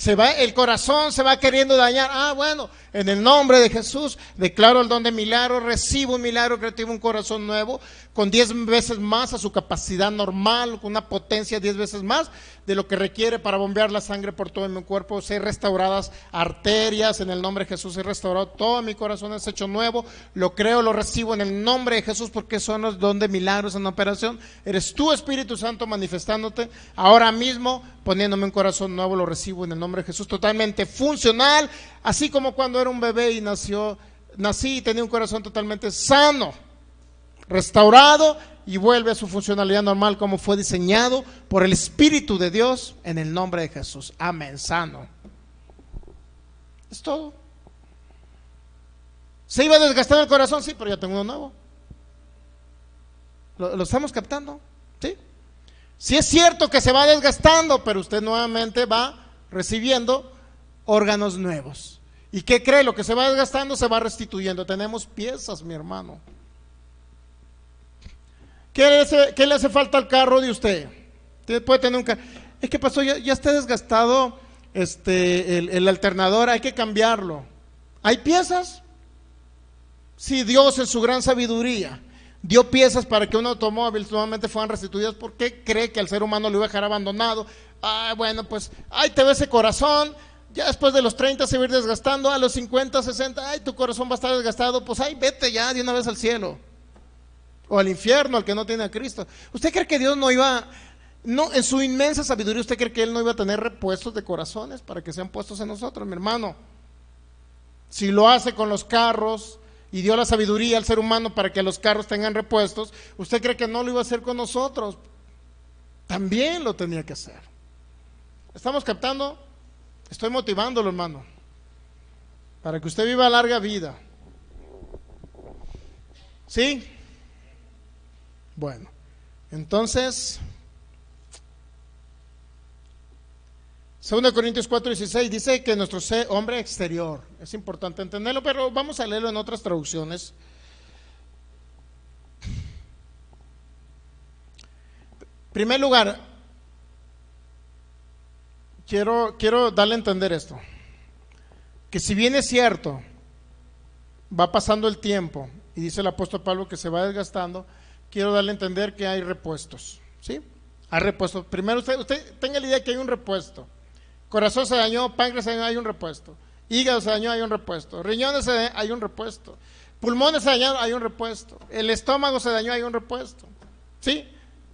Se va, el corazón se va queriendo dañar. Ah, bueno, en el nombre de Jesús declaro el don de milagro, recibo un milagro creativo, un corazón nuevo, con diez veces más a su capacidad normal, con una potencia diez veces más de lo que requiere para bombear la sangre por todo mi cuerpo, se restauradas arterias, en el nombre de Jesús he restaurado todo mi corazón, es hecho nuevo, lo creo, lo recibo en el nombre de Jesús porque son los don de milagros en operación. Eres tú, Espíritu Santo, manifestándote ahora mismo poniéndome un corazón nuevo, lo recibo en el nombre de Jesús, totalmente funcional, así como cuando era un bebé y nació, nací y tenía un corazón totalmente sano, restaurado y vuelve a su funcionalidad normal como fue diseñado por el Espíritu de Dios en el nombre de Jesús. Amén, sano. Es todo. ¿Se iba a desgastar el corazón? Sí, pero ya tengo uno nuevo. lo estamos captando? Si es cierto que se va desgastando, pero usted nuevamente va recibiendo órganos nuevos. ¿Y qué cree? Lo que se va desgastando se va restituyendo. Tenemos piezas, mi hermano. ¿Qué le hace, falta al carro de usted? Usted puede tener un carro. Es que pasó, ya, está desgastado este, el, alternador, hay que cambiarlo. ¿Hay piezas? Si sí, Dios en su gran sabiduría dio piezas para que un automóvil nuevamente fueran restituidas, ¿por qué cree que al ser humano lo iba a dejar abandonado? Ay ah, bueno, pues, ay, te ve ese corazón, ya después de los 30 se va a ir desgastando, a los 50, 60, ay, tu corazón va a estar desgastado, pues, ay, vete ya de una vez al cielo, o al infierno, al que no tiene a Cristo. ¿Usted cree que Dios no iba, no, en su inmensa sabiduría, usted cree que Él no iba a tener repuestos de corazones para que sean puestos en nosotros, mi hermano? Si lo hace con los carros, y dio la sabiduría al ser humano para que los carros tengan repuestos, ¿usted cree que no lo iba a hacer con nosotros? También lo tenía que hacer. ¿Estamos captando? Estoy motivándolo, hermano, para que usted viva larga vida. ¿Sí? Bueno, entonces, 2 Corintios 4, 16 dice que nuestro hombre exterior, es importante entenderlo, pero vamos a leerlo en otras traducciones. primer lugar, quiero, quiero darle a entender esto, que si bien es cierto, va pasando el tiempo y dice el apóstol Pablo que se va desgastando, quiero darle a entender que hay repuestos, ¿sí? Hay repuestos. Primero usted, usted tenga la idea que hay un repuesto. Corazón se dañó, páncreas se dañó, hay un repuesto. Hígado se dañó, hay un repuesto. Riñones se hay un repuesto. Pulmones se dañaron, hay un repuesto. El estómago se dañó, hay un repuesto. ¿Sí?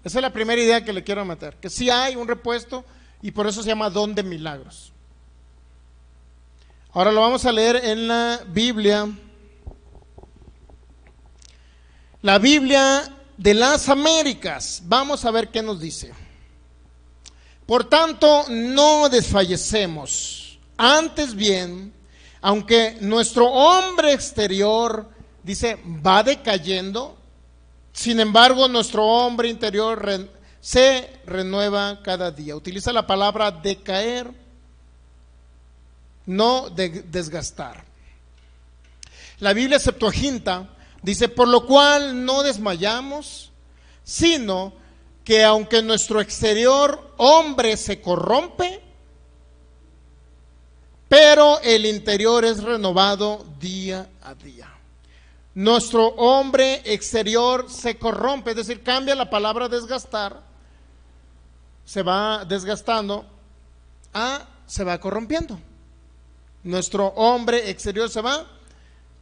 Esa es la primera idea que le quiero meter. Que sí hay un repuesto y por eso se llama don de milagros. Ahora lo vamos a leer en la Biblia. La Biblia de las Américas. Vamos a ver qué nos dice. Por tanto, no desfallecemos. Antes bien, aunque nuestro hombre exterior, dice, va decayendo, sin embargo nuestro hombre interior se renueva cada día. Utiliza la palabra decaer, no desgastar. La Biblia Septuaginta dice, por lo cual no desmayamos, sino que aunque nuestro exterior hombre se corrompe, pero el interior es renovado día a día. Nuestro hombre exterior se corrompe, es decir, cambia la palabra desgastar, se va desgastando a se va corrompiendo. Nuestro hombre exterior se va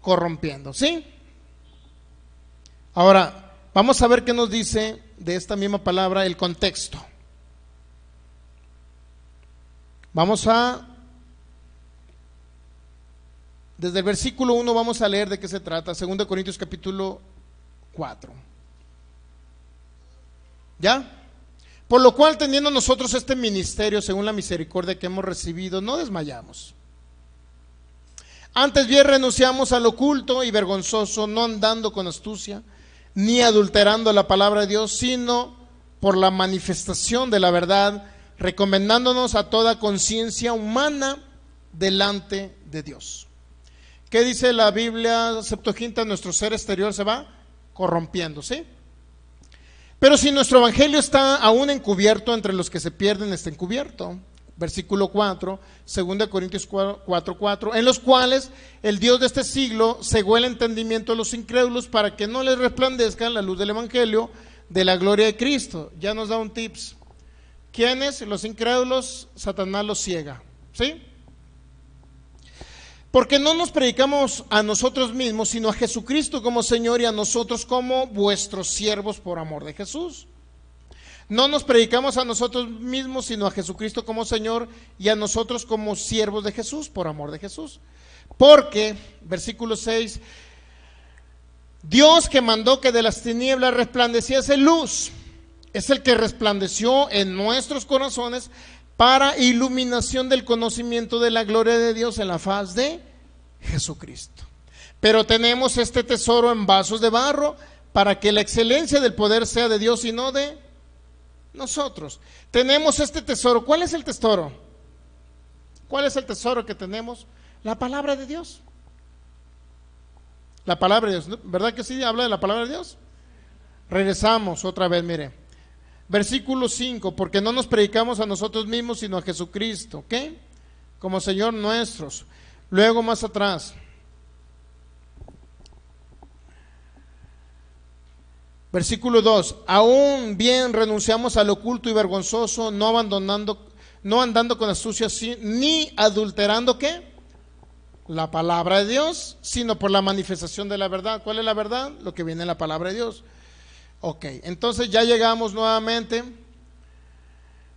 corrompiendo, ¿sí? Ahora, vamos a ver qué nos dice de esta misma palabra el contexto. Vamos a desde el versículo 1 vamos a leer de qué se trata, 2 Corintios capítulo 4. ¿Ya? Por lo cual, teniendo nosotros este ministerio, según la misericordia que hemos recibido, no desmayamos. Antes bien renunciamos al oculto y vergonzoso, no andando con astucia, ni adulterando la palabra de Dios, sino por la manifestación de la verdad, recomendándonos a toda conciencia humana delante de Dios. ¿Qué dice la Biblia Septuaginta? Nuestro ser exterior se va corrompiendo, ¿sí? Pero si nuestro evangelio está aún encubierto, entre los que se pierden está encubierto. Versículo 4, 2 Corintios 4, 4, en los cuales el Dios de este siglo cegó el entendimiento de los incrédulos para que no les resplandezca la luz del evangelio de la gloria de Cristo. Ya nos da un tips. ¿Quiénes? Los incrédulos, Satanás los ciega. ¿Sí? Porque no nos predicamos a nosotros mismos, sino a Jesucristo como Señor y a nosotros como vuestros siervos por amor de Jesús. No nos predicamos a nosotros mismos, sino a Jesucristo como Señor y a nosotros como siervos de Jesús por amor de Jesús. Porque, versículo 6, Dios que mandó que de las tinieblas resplandeciese luz, es el que resplandeció en nuestros corazones para iluminación del conocimiento de la gloria de Dios en la faz de Jesucristo. Pero tenemos este tesoro en vasos de barro para que la excelencia del poder sea de Dios y no de nosotros. Tenemos este tesoro. ¿Cuál es el tesoro? ¿Cuál es el tesoro que tenemos? La palabra de Dios. La palabra de Dios. ¿Verdad que sí habla de la palabra de Dios? Regresamos otra vez, mire. Versículo 5, porque no nos predicamos a nosotros mismos, sino a Jesucristo, ¿ok? Como Señor nuestros. Luego más atrás. Versículo 2, aún bien renunciamos al oculto y vergonzoso, no abandonando, no andando con astucia, ni adulterando qué? La palabra de Dios, sino por la manifestación de la verdad. ¿Cuál es la verdad? Lo que viene en la palabra de Dios. Ok, entonces ya llegamos nuevamente.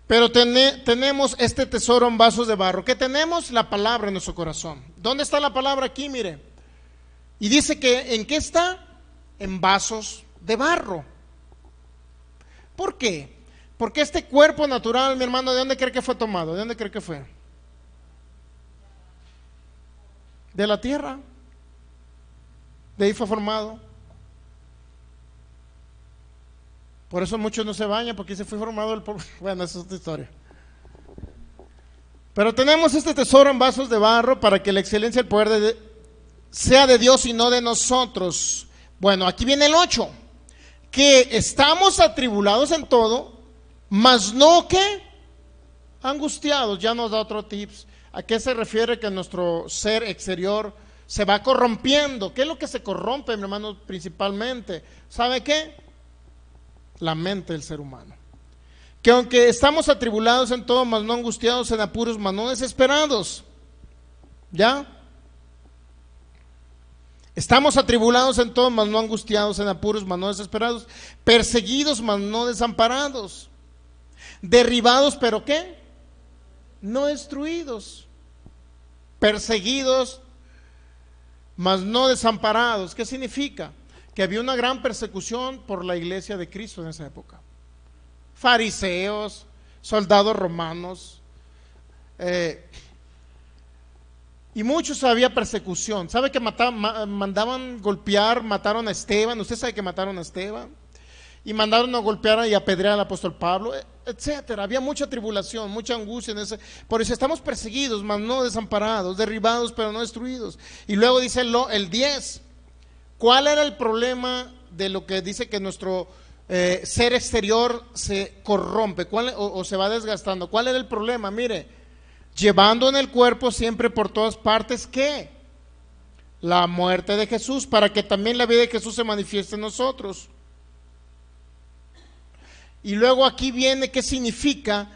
Pero tenemos este tesoro en vasos de barro. ¿Qué tenemos? La palabra en nuestro corazón. ¿Dónde está la palabra aquí? Mire. Y dice que en qué está? En vasos de barro. ¿Por qué? Porque este cuerpo natural, mi hermano, ¿de dónde cree que fue tomado? ¿De dónde cree que fue? De la tierra. De ahí fue formado. Por eso muchos no se bañan, porque se fue formado el pueblo. <laughs> Bueno, esa es otra historia. Pero tenemos este tesoro en vasos de barro para que la excelencia del poder de, sea de Dios y no de nosotros. Bueno, aquí viene el 8. Que estamos atribulados en todo, mas no que angustiados. Ya nos da otro tips. ¿A qué se refiere que nuestro ser exterior se va corrompiendo? ¿Qué es lo que se corrompe, mi hermano, principalmente? ¿Sabe qué? la mente del ser humano. Que aunque estamos atribulados en todo, mas no angustiados, en apuros, mas no desesperados. ¿Ya? Estamos atribulados en todo, mas no angustiados, en apuros, mas no desesperados, perseguidos, mas no desamparados, derribados, pero ¿qué? No destruidos, perseguidos, mas no desamparados. ¿Qué significa? que había una gran persecución por la iglesia de Cristo en esa época. Fariseos, soldados romanos, eh, y muchos había persecución. ¿Sabe que mataban, mandaban golpear, mataron a Esteban? Usted sabe que mataron a Esteban. Y mandaron a golpear y apedrear al apóstol Pablo, e, etcétera. Había mucha tribulación, mucha angustia en ese. Por eso estamos perseguidos, mas no desamparados, derribados, pero no destruidos. Y luego dice el, el 10. ¿Cuál era el problema de lo que dice que nuestro eh, ser exterior se corrompe o, se va desgastando? ¿Cuál era el problema? Mire, llevando en el cuerpo siempre por todas partes ¿qué? la muerte de Jesús, para que también la vida de Jesús se manifieste en nosotros. Y luego aquí viene qué significa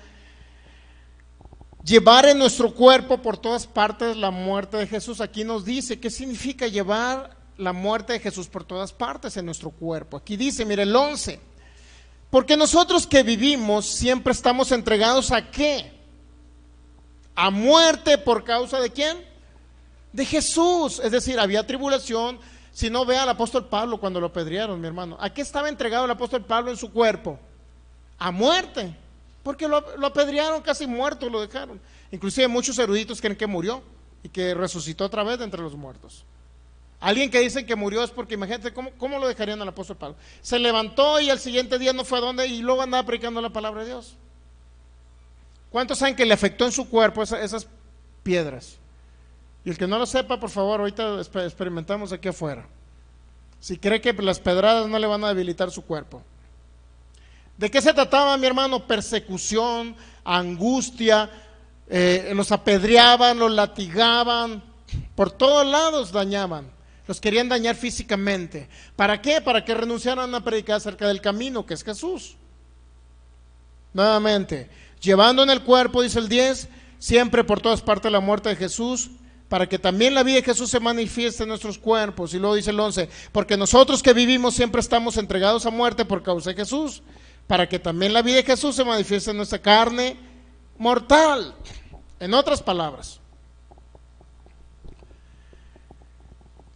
llevar en nuestro cuerpo por todas partes la muerte de Jesús. Aquí nos dice qué significa llevar la muerte de Jesús por todas partes en nuestro cuerpo. Aquí dice, mire el 11, porque nosotros que vivimos siempre estamos entregados a qué? A muerte por causa de quién? De Jesús. Es decir, había tribulación. Si no, ve al apóstol Pablo cuando lo apedrearon, mi hermano. ¿A qué estaba entregado el apóstol Pablo en su cuerpo? A muerte. Porque lo, lo apedrearon casi muerto, lo dejaron. Inclusive muchos eruditos creen que murió y que resucitó otra vez de entre los muertos. Alguien que dice que murió es porque, imagínate, ¿cómo, lo dejarían al apóstol Pablo? Se levantó y al siguiente día no fue a donde y luego andaba predicando la palabra de Dios. ¿Cuántos saben que le afectó en su cuerpo esas, piedras? Y el que no lo sepa, por favor, ahorita experimentamos aquí afuera. Si cree que las pedradas no le van a debilitar su cuerpo. ¿De qué se trataba, mi hermano? Persecución, angustia, eh, los apedreaban, los latigaban, por todos lados dañaban. Los querían dañar físicamente. ¿Para qué? Para que renunciaran a predicar acerca del camino, que es Jesús. Nuevamente, llevando en el cuerpo, dice el 10, siempre por todas partes la muerte de Jesús, para que también la vida de Jesús se manifieste en nuestros cuerpos. Y luego dice el 11, porque nosotros que vivimos siempre estamos entregados a muerte por causa de Jesús, para que también la vida de Jesús se manifieste en nuestra carne mortal. En otras palabras,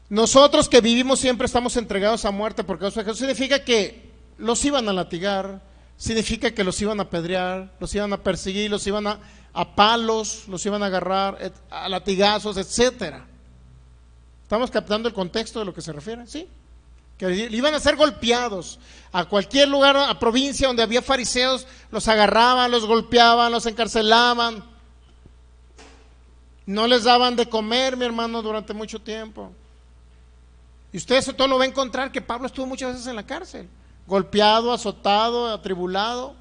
Nosotros que vivimos siempre estamos entregados a muerte por causa de Jesús. Significa que los iban a latigar, significa que los iban a pedrear, los iban a perseguir, los iban a, a palos, los iban a agarrar, a latigazos, etcétera. ¿Estamos captando el contexto de lo que se refiere? Sí. Que iban a ser golpeados. A cualquier lugar, a provincia donde había fariseos, los agarraban, los golpeaban, los encarcelaban. No les daban de comer, mi hermano, durante mucho tiempo. Y usted todo lo va a encontrar que Pablo estuvo muchas veces en la cárcel, golpeado, azotado, atribulado,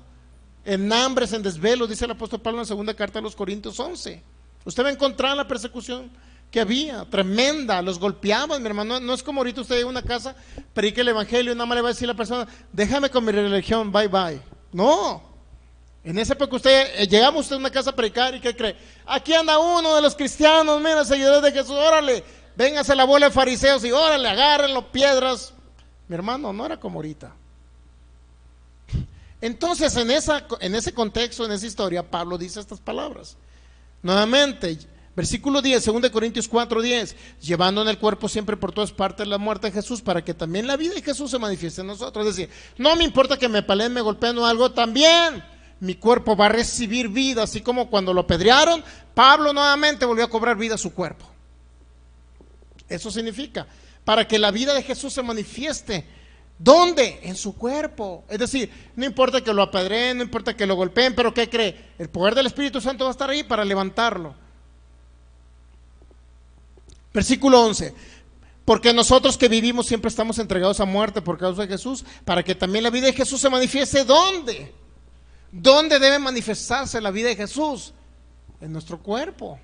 en hambres, en desvelos, dice el apóstol Pablo en la segunda carta de los Corintios 11. Usted va a encontrar la persecución que había, tremenda, los golpeaban, mi hermano, no es como ahorita usted llega a una casa, predica el evangelio y nada más le va a decir a la persona, déjame con mi religión, bye bye. No, en esa época usted, llegaba eh, llegamos a una casa a predicar y ¿qué cree? Aquí anda uno de los cristianos, mira, seguidores de Jesús, órale, Véngase la bola de fariseos y órale, agárrenlo, piedras. Mi hermano, no era como ahorita. <laughs> Entonces, en, esa, en ese contexto, en esa historia, Pablo dice estas palabras. Nuevamente, versículo 10, 2 Corintios 4, 10, llevando en el cuerpo siempre por todas partes la muerte de Jesús para que también la vida de Jesús se manifieste en nosotros. Es decir, no me importa que me palen, me golpeen o algo, también mi cuerpo va a recibir vida, así como cuando lo apedrearon, Pablo nuevamente volvió a cobrar vida a su cuerpo. Eso significa, para que la vida de Jesús se manifieste. ¿Dónde? En su cuerpo. Es decir, no importa que lo apedreen, no importa que lo golpeen, pero ¿qué cree? El poder del Espíritu Santo va a estar ahí para levantarlo. Versículo 11. Porque nosotros que vivimos siempre estamos entregados a muerte por causa de Jesús, para que también la vida de Jesús se manifieste. ¿Dónde? ¿Dónde debe manifestarse la vida de Jesús? En nuestro cuerpo.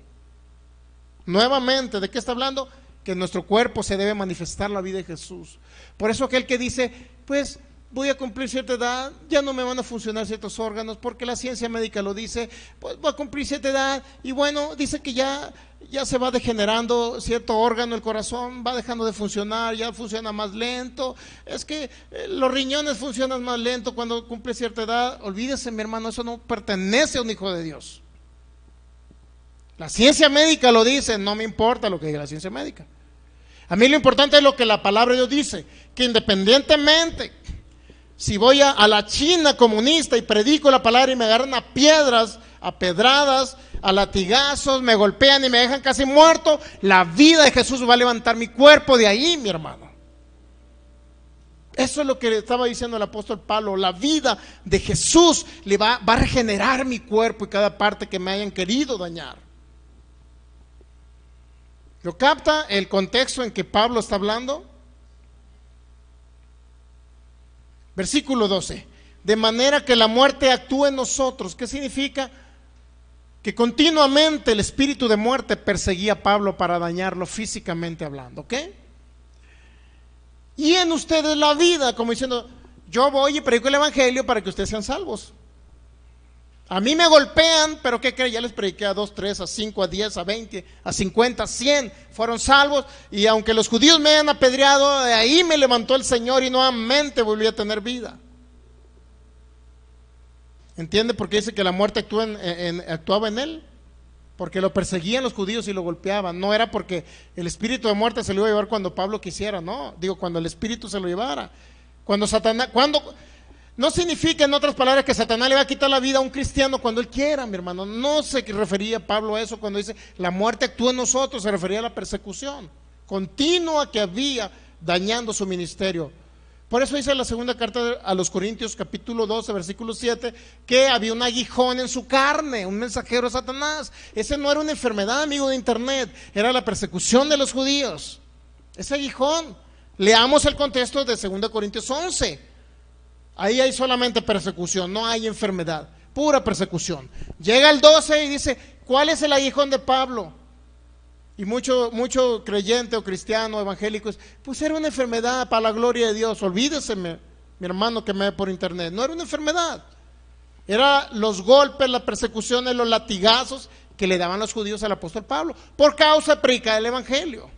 Nuevamente, ¿de qué está hablando? que en nuestro cuerpo se debe manifestar la vida de Jesús. Por eso aquel que dice, pues voy a cumplir cierta edad, ya no me van a funcionar ciertos órganos, porque la ciencia médica lo dice, pues voy a cumplir cierta edad, y bueno, dice que ya, ya se va degenerando cierto órgano, el corazón va dejando de funcionar, ya funciona más lento, es que eh, los riñones funcionan más lento cuando cumple cierta edad, olvídese mi hermano, eso no pertenece a un hijo de Dios. La ciencia médica lo dice, no me importa lo que diga la ciencia médica. A mí lo importante es lo que la palabra de Dios dice, que independientemente si voy a, la China comunista y predico la palabra y me agarran a piedras, a pedradas, a latigazos, me golpean y me dejan casi muerto, la vida de Jesús va a levantar mi cuerpo de ahí, mi hermano. Eso es lo que le estaba diciendo el apóstol Pablo. La vida de Jesús le va a regenerar mi cuerpo y cada parte que me hayan querido dañar. ¿Lo capta el contexto en que Pablo está hablando? Versículo 12. De manera que la muerte actúe en nosotros. ¿Qué significa? Que continuamente el espíritu de muerte perseguía a Pablo para dañarlo físicamente hablando. ¿Ok? Y en ustedes la vida, como diciendo, yo voy y predico el Evangelio para que ustedes sean salvos. A mí me golpean, pero ¿qué creen? Ya les prediqué a 2, 3, a 5, a 10, a 20, a 50, a 100. Fueron salvos. Y aunque los judíos me hayan apedreado, de ahí me levantó el Señor y nuevamente volví a tener vida. ¿Entiende por qué dice que la muerte actuaba en él? Porque lo perseguían los judíos y lo golpeaban. No era porque el espíritu de muerte se lo iba a llevar cuando Pablo quisiera, no. Digo, cuando el espíritu se lo llevara. Cuando Satanás, cuando no significa, en otras palabras, que Satanás le va a quitar la vida a un cristiano cuando él quiera, mi hermano. No se refería Pablo a eso cuando dice, la muerte actúa en nosotros, se refería a la persecución continua que había dañando su ministerio. Por eso dice la segunda carta a los Corintios capítulo 12, versículo 7, que había un aguijón en su carne, un mensajero a Satanás. Ese no era una enfermedad, amigo de Internet, era la persecución de los judíos. Ese aguijón. Leamos el contexto de 2 Corintios 11 Ahí hay solamente persecución, no hay enfermedad, pura persecución. Llega el 12 y dice, ¿cuál es el aguijón de Pablo? Y mucho, mucho creyente o cristiano, evangélico, es, pues era una enfermedad para la gloria de Dios. olvídese mi hermano que me ve por internet. No era una enfermedad. Era los golpes, las persecuciones, los latigazos que le daban los judíos al apóstol Pablo por causa prica del evangelio.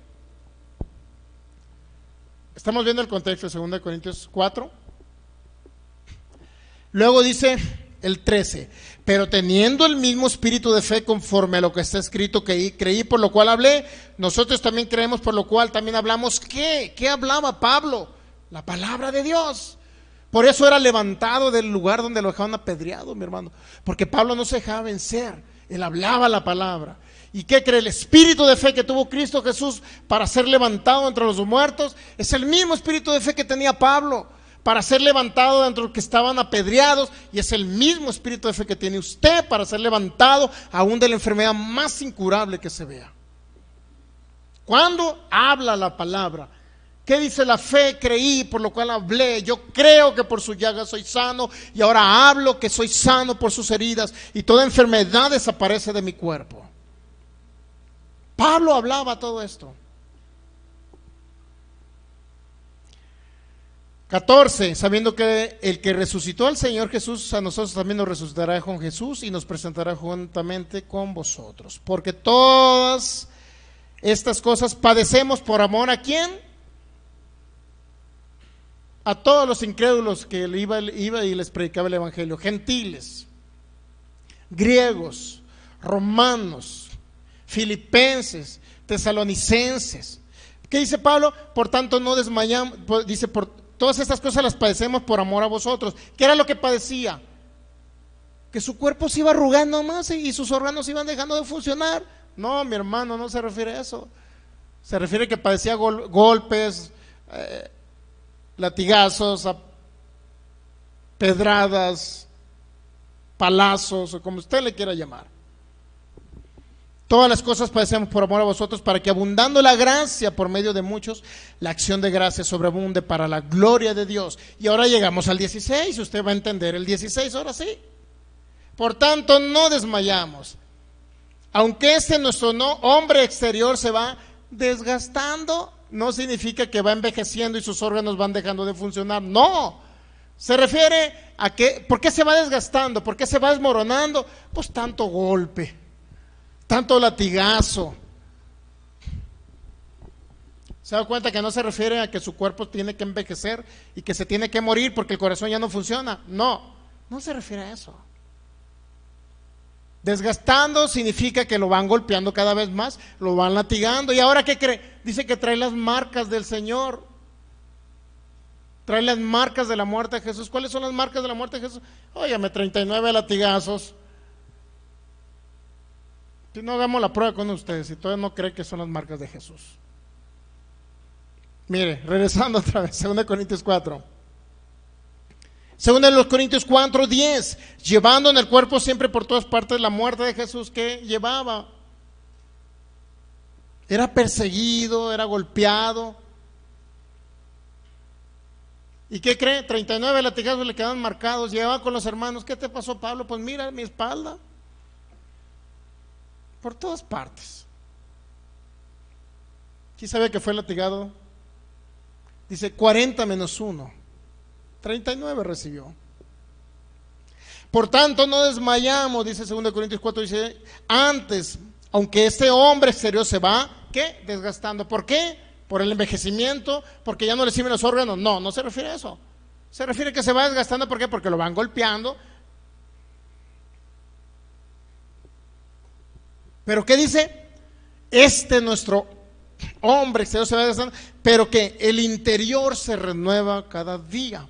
Estamos viendo el contexto de 2 Corintios 4. Luego dice el 13, pero teniendo el mismo espíritu de fe conforme a lo que está escrito, que creí por lo cual hablé, nosotros también creemos por lo cual también hablamos. ¿Qué? ¿Qué hablaba Pablo? La palabra de Dios. Por eso era levantado del lugar donde lo dejaban apedreado, mi hermano. Porque Pablo no se dejaba vencer. Él hablaba la palabra. ¿Y qué cree? El espíritu de fe que tuvo Cristo Jesús para ser levantado entre los muertos es el mismo espíritu de fe que tenía Pablo para ser levantado dentro de los que estaban apedreados, y es el mismo espíritu de fe que tiene usted para ser levantado aún de la enfermedad más incurable que se vea. Cuando habla la palabra, ¿qué dice la fe? Creí, por lo cual hablé. Yo creo que por su llaga soy sano y ahora hablo que soy sano por sus heridas y toda enfermedad desaparece de mi cuerpo. Pablo hablaba todo esto. 14. Sabiendo que el que resucitó al Señor Jesús, a nosotros también nos resucitará con Jesús y nos presentará juntamente con vosotros. Porque todas estas cosas padecemos por amor a quién? A todos los incrédulos que iba, iba y les predicaba el Evangelio. Gentiles, griegos, romanos, filipenses, tesalonicenses. ¿Qué dice Pablo? Por tanto no desmayamos, dice por Todas estas cosas las padecemos por amor a vosotros. ¿Qué era lo que padecía? Que su cuerpo se iba arrugando más y sus órganos iban dejando de funcionar. No, mi hermano, no se refiere a eso. Se refiere a que padecía golpes, eh, latigazos, pedradas, palazos, o como usted le quiera llamar. Todas las cosas padecemos por amor a vosotros, para que abundando la gracia por medio de muchos, la acción de gracia sobreabunde para la gloria de Dios. Y ahora llegamos al 16, usted va a entender el 16, ahora sí. Por tanto, no desmayamos. Aunque este nuestro hombre exterior se va desgastando, no significa que va envejeciendo y sus órganos van dejando de funcionar. No, se refiere a que, ¿por qué se va desgastando? ¿Por qué se va desmoronando? Pues tanto golpe tanto latigazo. Se da cuenta que no se refiere a que su cuerpo tiene que envejecer y que se tiene que morir porque el corazón ya no funciona. No, no se refiere a eso. Desgastando significa que lo van golpeando cada vez más, lo van latigando. ¿Y ahora qué cree? Dice que trae las marcas del Señor. Trae las marcas de la muerte de Jesús. ¿Cuáles son las marcas de la muerte de Jesús? Óyame, 39 latigazos. Si no hagamos la prueba con ustedes, si todavía no creen que son las marcas de Jesús. Mire, regresando <laughs> otra vez, 2 Corintios 4. Según los Corintios 4, 10, llevando en el cuerpo siempre por todas partes la muerte de Jesús que llevaba. Era perseguido, era golpeado. ¿Y qué cree? 39 latigazos le quedan marcados. Llevaba con los hermanos. ¿Qué te pasó, Pablo? Pues mira mi espalda por todas partes. ¿Quién sabe que fue latigado? Dice 40 menos 1. 39 recibió. Por tanto, no desmayamos, dice 2 Corintios 4, dice, antes, aunque este hombre exterior se va, ¿qué? Desgastando. ¿Por qué? Por el envejecimiento, porque ya no reciben los órganos. No, no se refiere a eso. Se refiere que se va desgastando, ¿por qué? Porque lo van golpeando, Pero ¿qué dice? Este nuestro hombre pero que el interior se renueva cada día.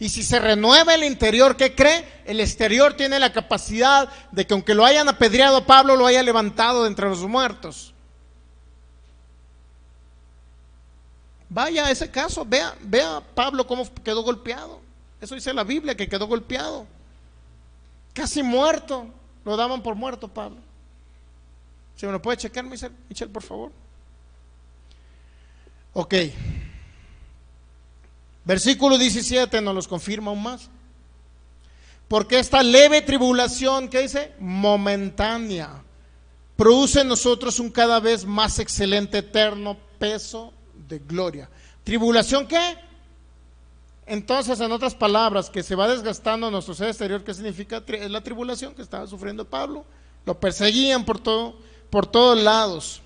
Y si se renueva el interior, ¿qué cree? El exterior tiene la capacidad de que aunque lo hayan apedreado, Pablo lo haya levantado entre los muertos. Vaya a ese caso, vea, vea Pablo cómo quedó golpeado. Eso dice la Biblia, que quedó golpeado. Casi muerto. Lo daban por muerto, Pablo. ¿Se me lo puede checar, Michelle, por favor? Ok. Versículo 17 nos los confirma aún más. Porque esta leve tribulación, ¿qué dice? Momentánea, produce en nosotros un cada vez más excelente, eterno peso de gloria. ¿Tribulación qué? Entonces, en otras palabras, que se va desgastando nuestro ser exterior, ¿qué significa? Es la tribulación que estaba sufriendo Pablo. Lo perseguían por todo por todos lados.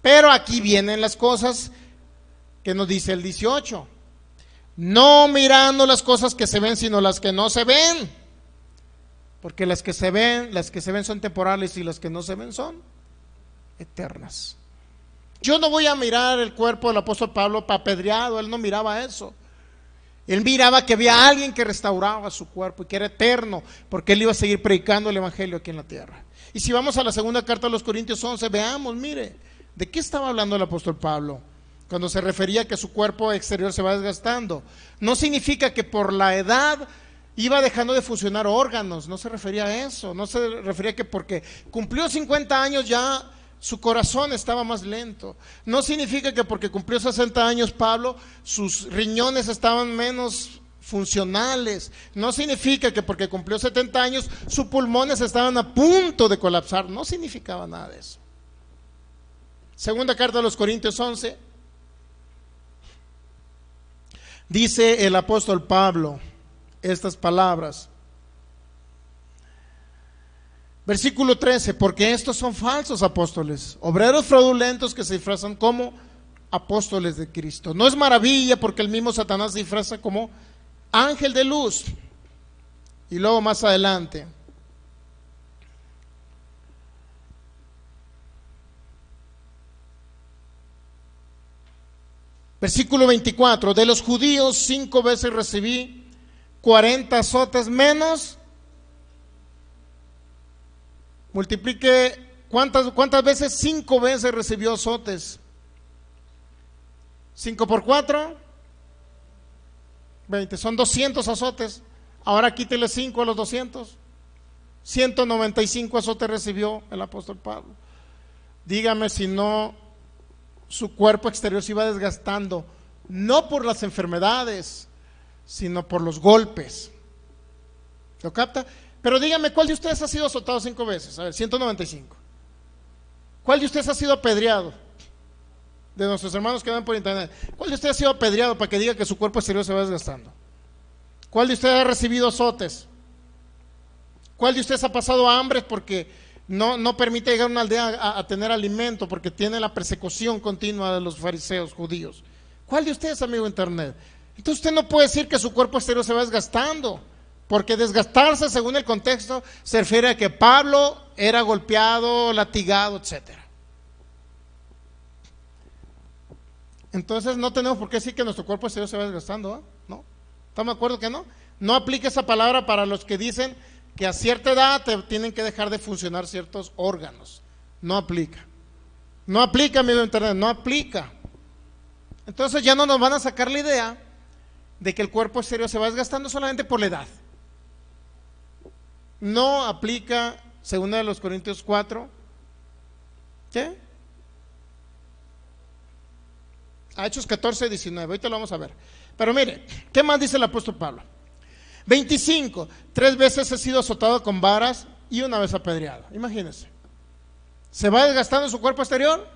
Pero aquí vienen las cosas que nos dice el 18. No mirando las cosas que se ven, sino las que no se ven. Porque las que se ven, las que se ven son temporales y las que no se ven son eternas. Yo no voy a mirar el cuerpo del apóstol Pablo papedreado, él no miraba eso. Él miraba que había alguien que restauraba su cuerpo y que era eterno, porque él iba a seguir predicando el Evangelio aquí en la tierra. Y si vamos a la segunda carta a los Corintios 11, veamos, mire, ¿de qué estaba hablando el apóstol Pablo? Cuando se refería que su cuerpo exterior se va desgastando. No significa que por la edad iba dejando de funcionar órganos, no se refería a eso, no se refería que porque cumplió 50 años ya su corazón estaba más lento. No significa que porque cumplió 60 años Pablo, sus riñones estaban menos funcionales. No significa que porque cumplió 70 años sus pulmones estaban a punto de colapsar. No significaba nada de eso. Segunda carta a los Corintios 11. Dice el apóstol Pablo estas palabras. Versículo 13, porque estos son falsos apóstoles, obreros fraudulentos que se disfrazan como apóstoles de Cristo. No es maravilla porque el mismo Satanás se disfraza como ángel de luz. Y luego más adelante. Versículo 24, de los judíos cinco veces recibí 40 azotes menos. Multiplique cuántas, cuántas veces, cinco veces recibió azotes. cinco por cuatro son 200 azotes. Ahora quítele 5 a los 200. 195 azotes recibió el apóstol Pablo. Dígame si no su cuerpo exterior se iba desgastando, no por las enfermedades, sino por los golpes. ¿Lo capta? Pero dígame, ¿cuál de ustedes ha sido azotado cinco veces? A ver, 195. ¿Cuál de ustedes ha sido apedreado? de nuestros hermanos que ven por internet, ¿cuál de ustedes ha sido apedreado para que diga que su cuerpo exterior se va desgastando? ¿Cuál de ustedes ha recibido azotes? ¿Cuál de ustedes ha pasado hambre porque no, no permite llegar a una aldea a, tener alimento porque tiene la persecución continua de los fariseos judíos? ¿Cuál de ustedes, amigo internet? Entonces usted no puede decir que su cuerpo exterior se va desgastando, porque desgastarse según el contexto se refiere a que Pablo era golpeado, latigado, etcétera. Entonces no tenemos por qué decir que nuestro cuerpo exterior se va desgastando, ¿no? ¿Estamos de acuerdo que no? No aplica esa palabra para los que dicen que a cierta edad tienen que dejar de funcionar ciertos órganos. No aplica. No aplica, amigo internet, no aplica. Entonces ya no nos van a sacar la idea de que el cuerpo exterior se va desgastando solamente por la edad. No aplica, según de los Corintios 4, ¿qué? A Hechos 14, 19. Ahorita lo vamos a ver. Pero mire, ¿qué más dice el apóstol Pablo? 25. Tres veces he sido azotado con varas y una vez apedreado. Imagínense. ¿Se va desgastando su cuerpo exterior?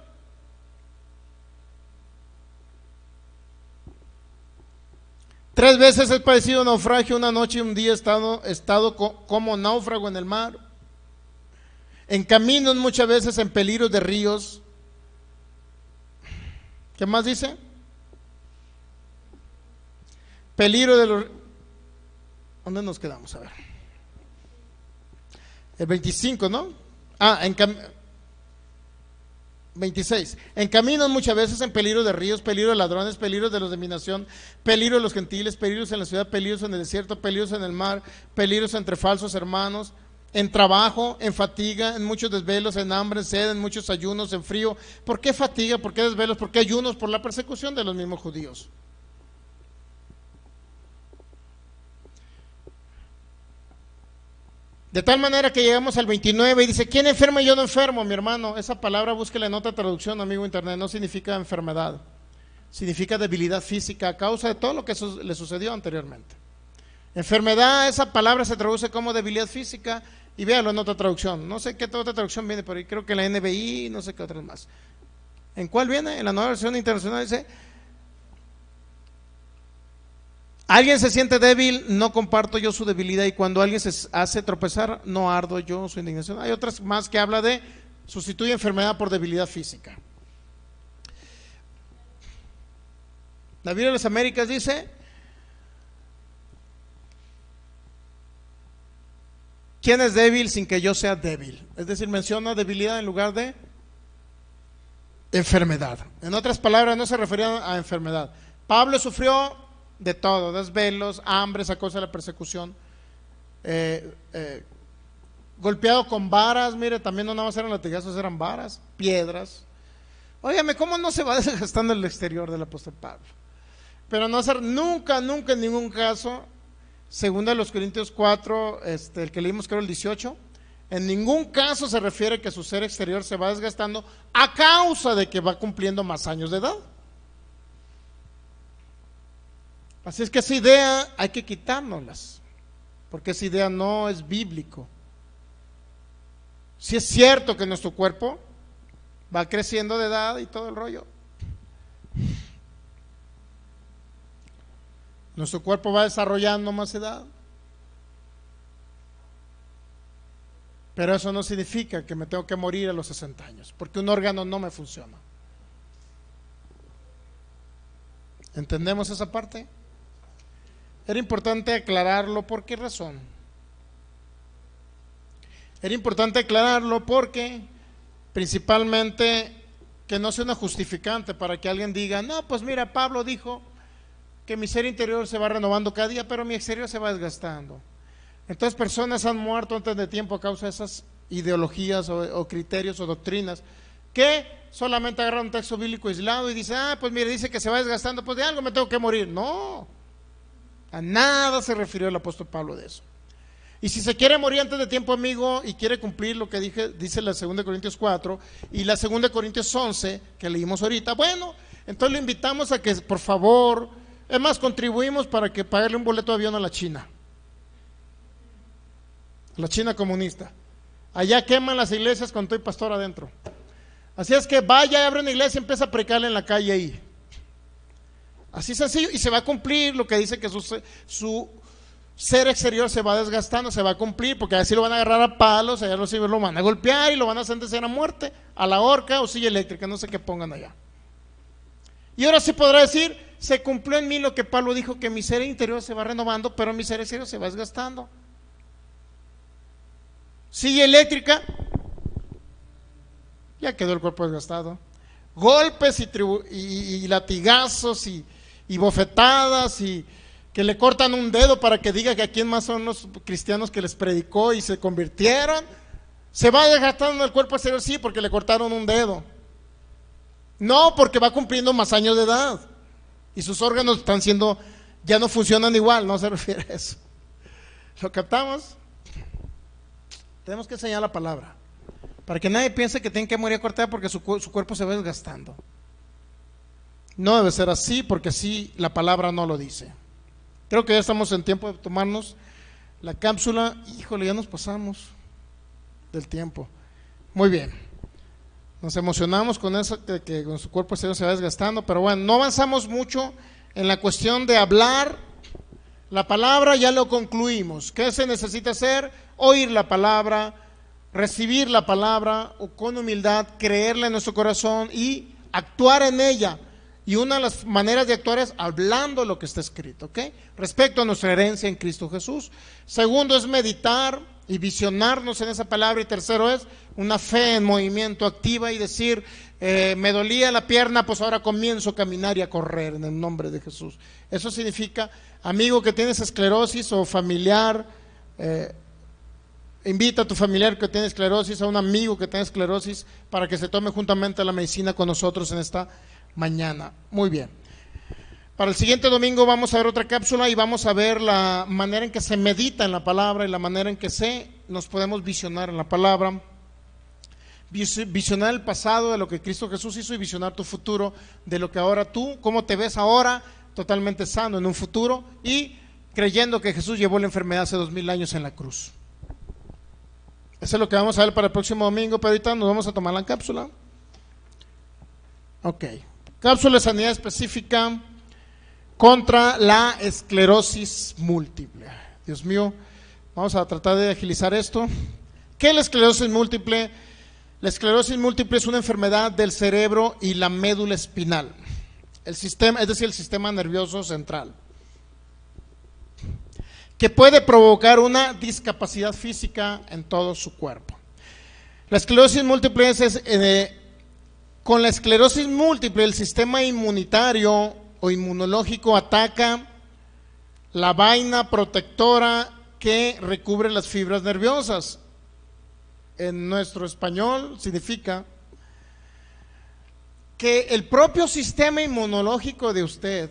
Tres veces he padecido naufragio, una noche y un día he estado, estado como náufrago en el mar. En caminos muchas veces, en peligro de ríos, ¿Qué más dice? Peligro de los... ¿Dónde nos quedamos? A ver. El 25, ¿no? Ah, en cam... 26. En caminos muchas veces en peligro de ríos, peligro de ladrones, peligro de los de nación peligro de los gentiles, peligros en la ciudad, peligros en el desierto, peligros en el mar, peligros entre falsos hermanos, en trabajo, en fatiga, en muchos desvelos, en hambre, en sed, en muchos ayunos, en frío. ¿Por qué fatiga? ¿Por qué desvelos? ¿Por qué ayunos? Por la persecución de los mismos judíos. De tal manera que llegamos al 29 y dice, ¿quién enferma y yo no enfermo, mi hermano? Esa palabra búsquela en otra traducción, amigo internet, no significa enfermedad, significa debilidad física a causa de todo lo que le sucedió anteriormente. Enfermedad, esa palabra se traduce como debilidad física y véalo en otra traducción. No sé qué otra traducción viene por ahí, creo que la NBI, no sé qué otras más. ¿En cuál viene? En la nueva versión internacional dice, alguien se siente débil, no comparto yo su debilidad y cuando alguien se hace tropezar, no ardo yo su indignación. Hay otras más que habla de sustituye enfermedad por debilidad física. La Biblia de las Américas dice, ¿Quién es débil sin que yo sea débil? Es decir, menciona debilidad en lugar de enfermedad. En otras palabras, no se refería a enfermedad. Pablo sufrió de todo, desvelos, hambre, a de la persecución, eh, eh, golpeado con varas, mire, también no nada más eran latigazos, eran varas, piedras. Óyeme, ¿cómo no se va <laughs> desgastando el exterior del apóstol Pablo? Pero no hacer nunca, nunca en ningún caso Segunda de los Corintios 4, este, el que leímos creo el 18, en ningún caso se refiere que su ser exterior se va desgastando a causa de que va cumpliendo más años de edad. Así es que esa idea hay que quitárnoslas, porque esa idea no es bíblico. Si es cierto que nuestro cuerpo va creciendo de edad y todo el rollo, Nuestro cuerpo va desarrollando más edad. Pero eso no significa que me tengo que morir a los 60 años, porque un órgano no me funciona. ¿Entendemos esa parte? Era importante aclararlo, ¿por qué razón? Era importante aclararlo porque principalmente que no sea una justificante para que alguien diga, no, pues mira, Pablo dijo, que mi ser interior se va renovando cada día, pero mi exterior se va desgastando. Entonces personas han muerto antes de tiempo a causa de esas ideologías o, criterios o doctrinas que solamente agarran un texto bíblico aislado y dicen, ah, pues mire, dice que se va desgastando, pues de algo me tengo que morir. No, a nada se refirió el apóstol Pablo de eso. Y si se quiere morir antes de tiempo, amigo, y quiere cumplir lo que dije, dice la 2 Corintios 4 y la 2 Corintios 11, que leímos ahorita, bueno, entonces le invitamos a que por favor es más, contribuimos para que pagarle un boleto de avión a la China. la China comunista. Allá queman las iglesias con todo pastor adentro. Así es que vaya, y abre una iglesia y empieza a precarle en la calle ahí. Así es sencillo. Y se va a cumplir lo que dice que su, ser exterior se va desgastando, se va a cumplir, porque así lo van a agarrar a palos, allá los civiles lo van a golpear y lo van a sentenciar a muerte, a la horca o silla eléctrica, no sé qué pongan allá. Y ahora sí podrá decir, se cumplió en mí lo que Pablo dijo, que mi ser interior se va renovando, pero mi ser exterior se va desgastando. sigue eléctrica, ya quedó el cuerpo desgastado. Golpes y, latigazos y, bofetadas y que le cortan un dedo para que diga que a quién más son los cristianos que les predicó y se convirtieron. Se va desgastando el cuerpo exterior, sí, porque le cortaron un dedo. No, porque va cumpliendo más años de edad y sus órganos están siendo, ya no funcionan igual, no se <laughs> refiere a eso. ¿Lo captamos? Tenemos que enseñar la palabra, para que nadie piense que tiene que morir cortada porque su, su cuerpo se va desgastando. No debe ser así porque así la palabra no lo dice. Creo que ya estamos en tiempo de tomarnos la cápsula. Híjole, ya nos pasamos del tiempo. Muy bien. Nos emocionamos con eso, que, con su cuerpo se va desgastando, pero bueno, no avanzamos mucho en la cuestión de hablar la palabra, ya lo concluimos. ¿Qué se necesita hacer? Oír la palabra, recibir la palabra o con humildad, creerla en nuestro corazón y actuar en ella. Y una de las maneras de actuar es hablando lo que está escrito, ¿ok? Respecto a nuestra herencia en Cristo Jesús. Segundo es meditar, y visionarnos en esa palabra. Y tercero es una fe en movimiento activa y decir, eh, me dolía la pierna, pues ahora comienzo a caminar y a correr en el nombre de Jesús. Eso significa, amigo que tienes esclerosis o familiar, eh, invita a tu familiar que tiene esclerosis, a un amigo que tiene esclerosis, para que se tome juntamente la medicina con nosotros en esta mañana. Muy bien. Para el siguiente domingo vamos a ver otra cápsula y vamos a ver la manera en que se medita en la palabra y la manera en que se nos podemos visionar en la palabra. Visionar el pasado de lo que Cristo Jesús hizo y visionar tu futuro de lo que ahora tú, cómo te ves ahora totalmente sano en un futuro y creyendo que Jesús llevó la enfermedad hace dos mil años en la cruz. Eso es lo que vamos a ver para el próximo domingo, pero ahorita nos vamos a tomar la cápsula. Ok. Cápsula de sanidad específica contra la esclerosis múltiple. Dios mío, vamos a tratar de agilizar esto. ¿Qué es la esclerosis múltiple? La esclerosis múltiple es una enfermedad del cerebro y la médula espinal. El sistema, es decir, el sistema nervioso central. Que puede provocar una discapacidad física en todo su cuerpo. La esclerosis múltiple es, eh, con la esclerosis múltiple el sistema inmunitario o inmunológico ataca la vaina protectora que recubre las fibras nerviosas. En nuestro español significa que el propio sistema inmunológico de usted,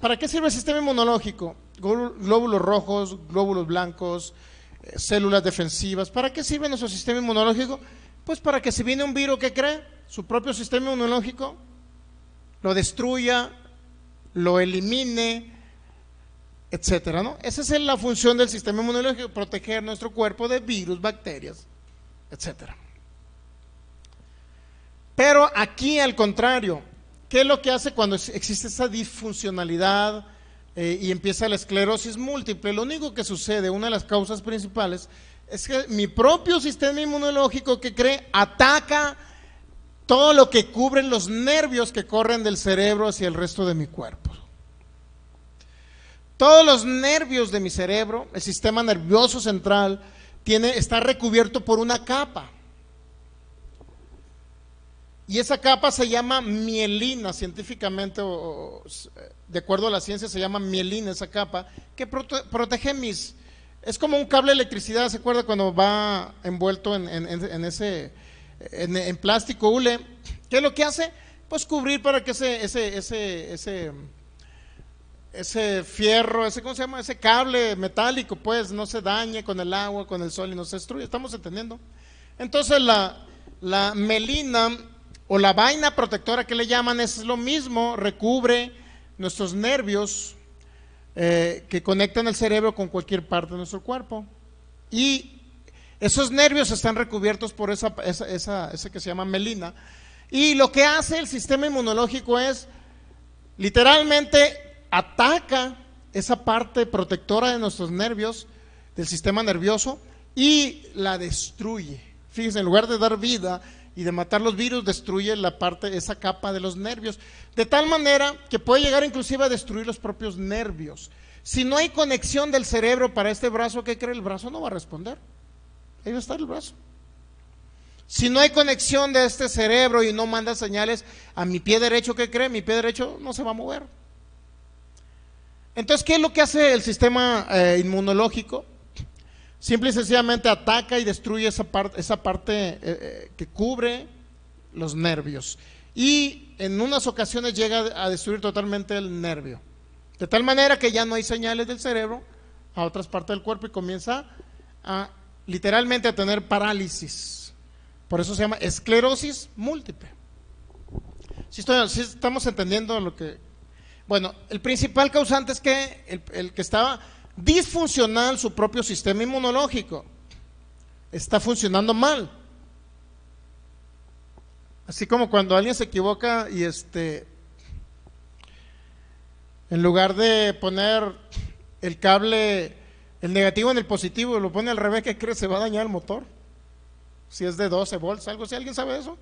¿para qué sirve el sistema inmunológico? Glóbulos rojos, glóbulos blancos, eh, células defensivas, ¿para qué sirve nuestro sistema inmunológico? Pues para que si viene un virus, ¿qué cree? Su propio sistema inmunológico lo destruya, lo elimine, etcétera, ¿no? Esa es la función del sistema inmunológico, proteger nuestro cuerpo de virus, bacterias, etcétera. Pero aquí al contrario, ¿qué es lo que hace cuando existe esa disfuncionalidad eh, y empieza la esclerosis múltiple? Lo único que sucede, una de las causas principales, es que mi propio sistema inmunológico que cree ataca todo lo que cubren los nervios que corren del cerebro hacia el resto de mi cuerpo. Todos los nervios de mi cerebro, el sistema nervioso central, tiene, está recubierto por una capa. Y esa capa se llama mielina, científicamente, de acuerdo a la ciencia, se llama mielina esa capa, que protege mis... Es como un cable de electricidad, ¿se acuerda cuando va envuelto en ese en, plástico hule. ¿Qué es lo que hace? Pues cubrir para que ese, ese, ese, fierro, ese, se Ese cable metálico, pues, no se dañe con el agua, con el sol y no se destruye. ¿Estamos entendiendo? Entonces la, la melina o la vaina protectora que le llaman es lo mismo, recubre nuestros nervios eh, que conectan el cerebro con cualquier parte de nuestro cuerpo. Y esos nervios están recubiertos por esa, esa, que se llama melina. Y lo que hace el sistema inmunológico es, literalmente, ataca esa parte protectora de nuestros nervios, del sistema nervioso, y la destruye. Fíjense, en lugar de dar vida y de matar los virus, destruye la parte, esa capa de los nervios. De tal manera que puede llegar inclusive a destruir los propios nervios. Si no hay conexión del cerebro para este brazo, ¿qué cree? El brazo no va a responder. Ahí va a estar el brazo. Si no hay conexión de este cerebro y no manda señales a mi pie derecho, ¿qué cree? Mi pie derecho no se va a mover. Entonces, ¿qué es lo que hace el sistema eh, inmunológico? Simple y sencillamente ataca y destruye esa, parte, esa parte eh, eh, que cubre los nervios. Y en unas ocasiones llega a destruir totalmente el nervio. De tal manera que ya no hay señales del cerebro a otras partes del cuerpo y comienza a literalmente a tener parálisis. Por eso se llama esclerosis múltiple. Si, estamos entendiendo lo que... Bueno, el principal causante es que el, el que estaba disfuncional su propio sistema inmunológico está funcionando mal. Así como cuando alguien se equivoca y este, en lugar de poner el cable el negativo en el positivo lo pone al revés, ¿qué crees? Se va a dañar el motor. Si es de 12 volts, algo si ¿Alguien sabe eso?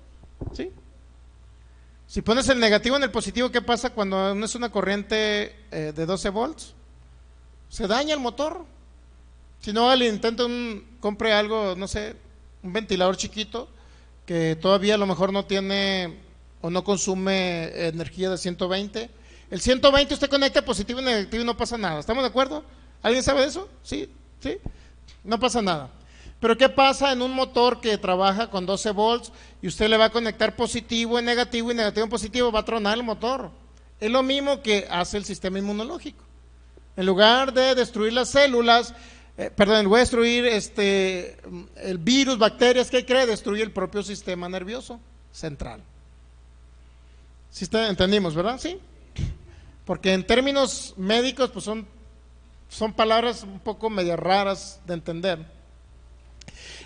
¿Sí? Si pones el negativo en el positivo, ¿qué pasa cuando no es una corriente eh, de 12 volts? Se daña el motor. Si no, alguien intenta un, compre algo, no sé, un ventilador chiquito que todavía a lo mejor no tiene o no consume energía de 120. El 120 usted conecta positivo y negativo y no pasa nada. ¿Estamos de acuerdo? ¿Alguien sabe de eso? Sí, sí. No pasa nada. Pero ¿qué pasa en un motor que trabaja con 12 volts y usted le va a conectar positivo en negativo y negativo en positivo? Va a tronar el motor. Es lo mismo que hace el sistema inmunológico. En lugar de destruir las células, eh, perdón, voy a destruir este, el virus, bacterias, ¿qué cree? Destruye el propio sistema nervioso central. ¿Sí está, entendimos, verdad? Sí. Porque en términos médicos, pues son son palabras un poco medio raras de entender.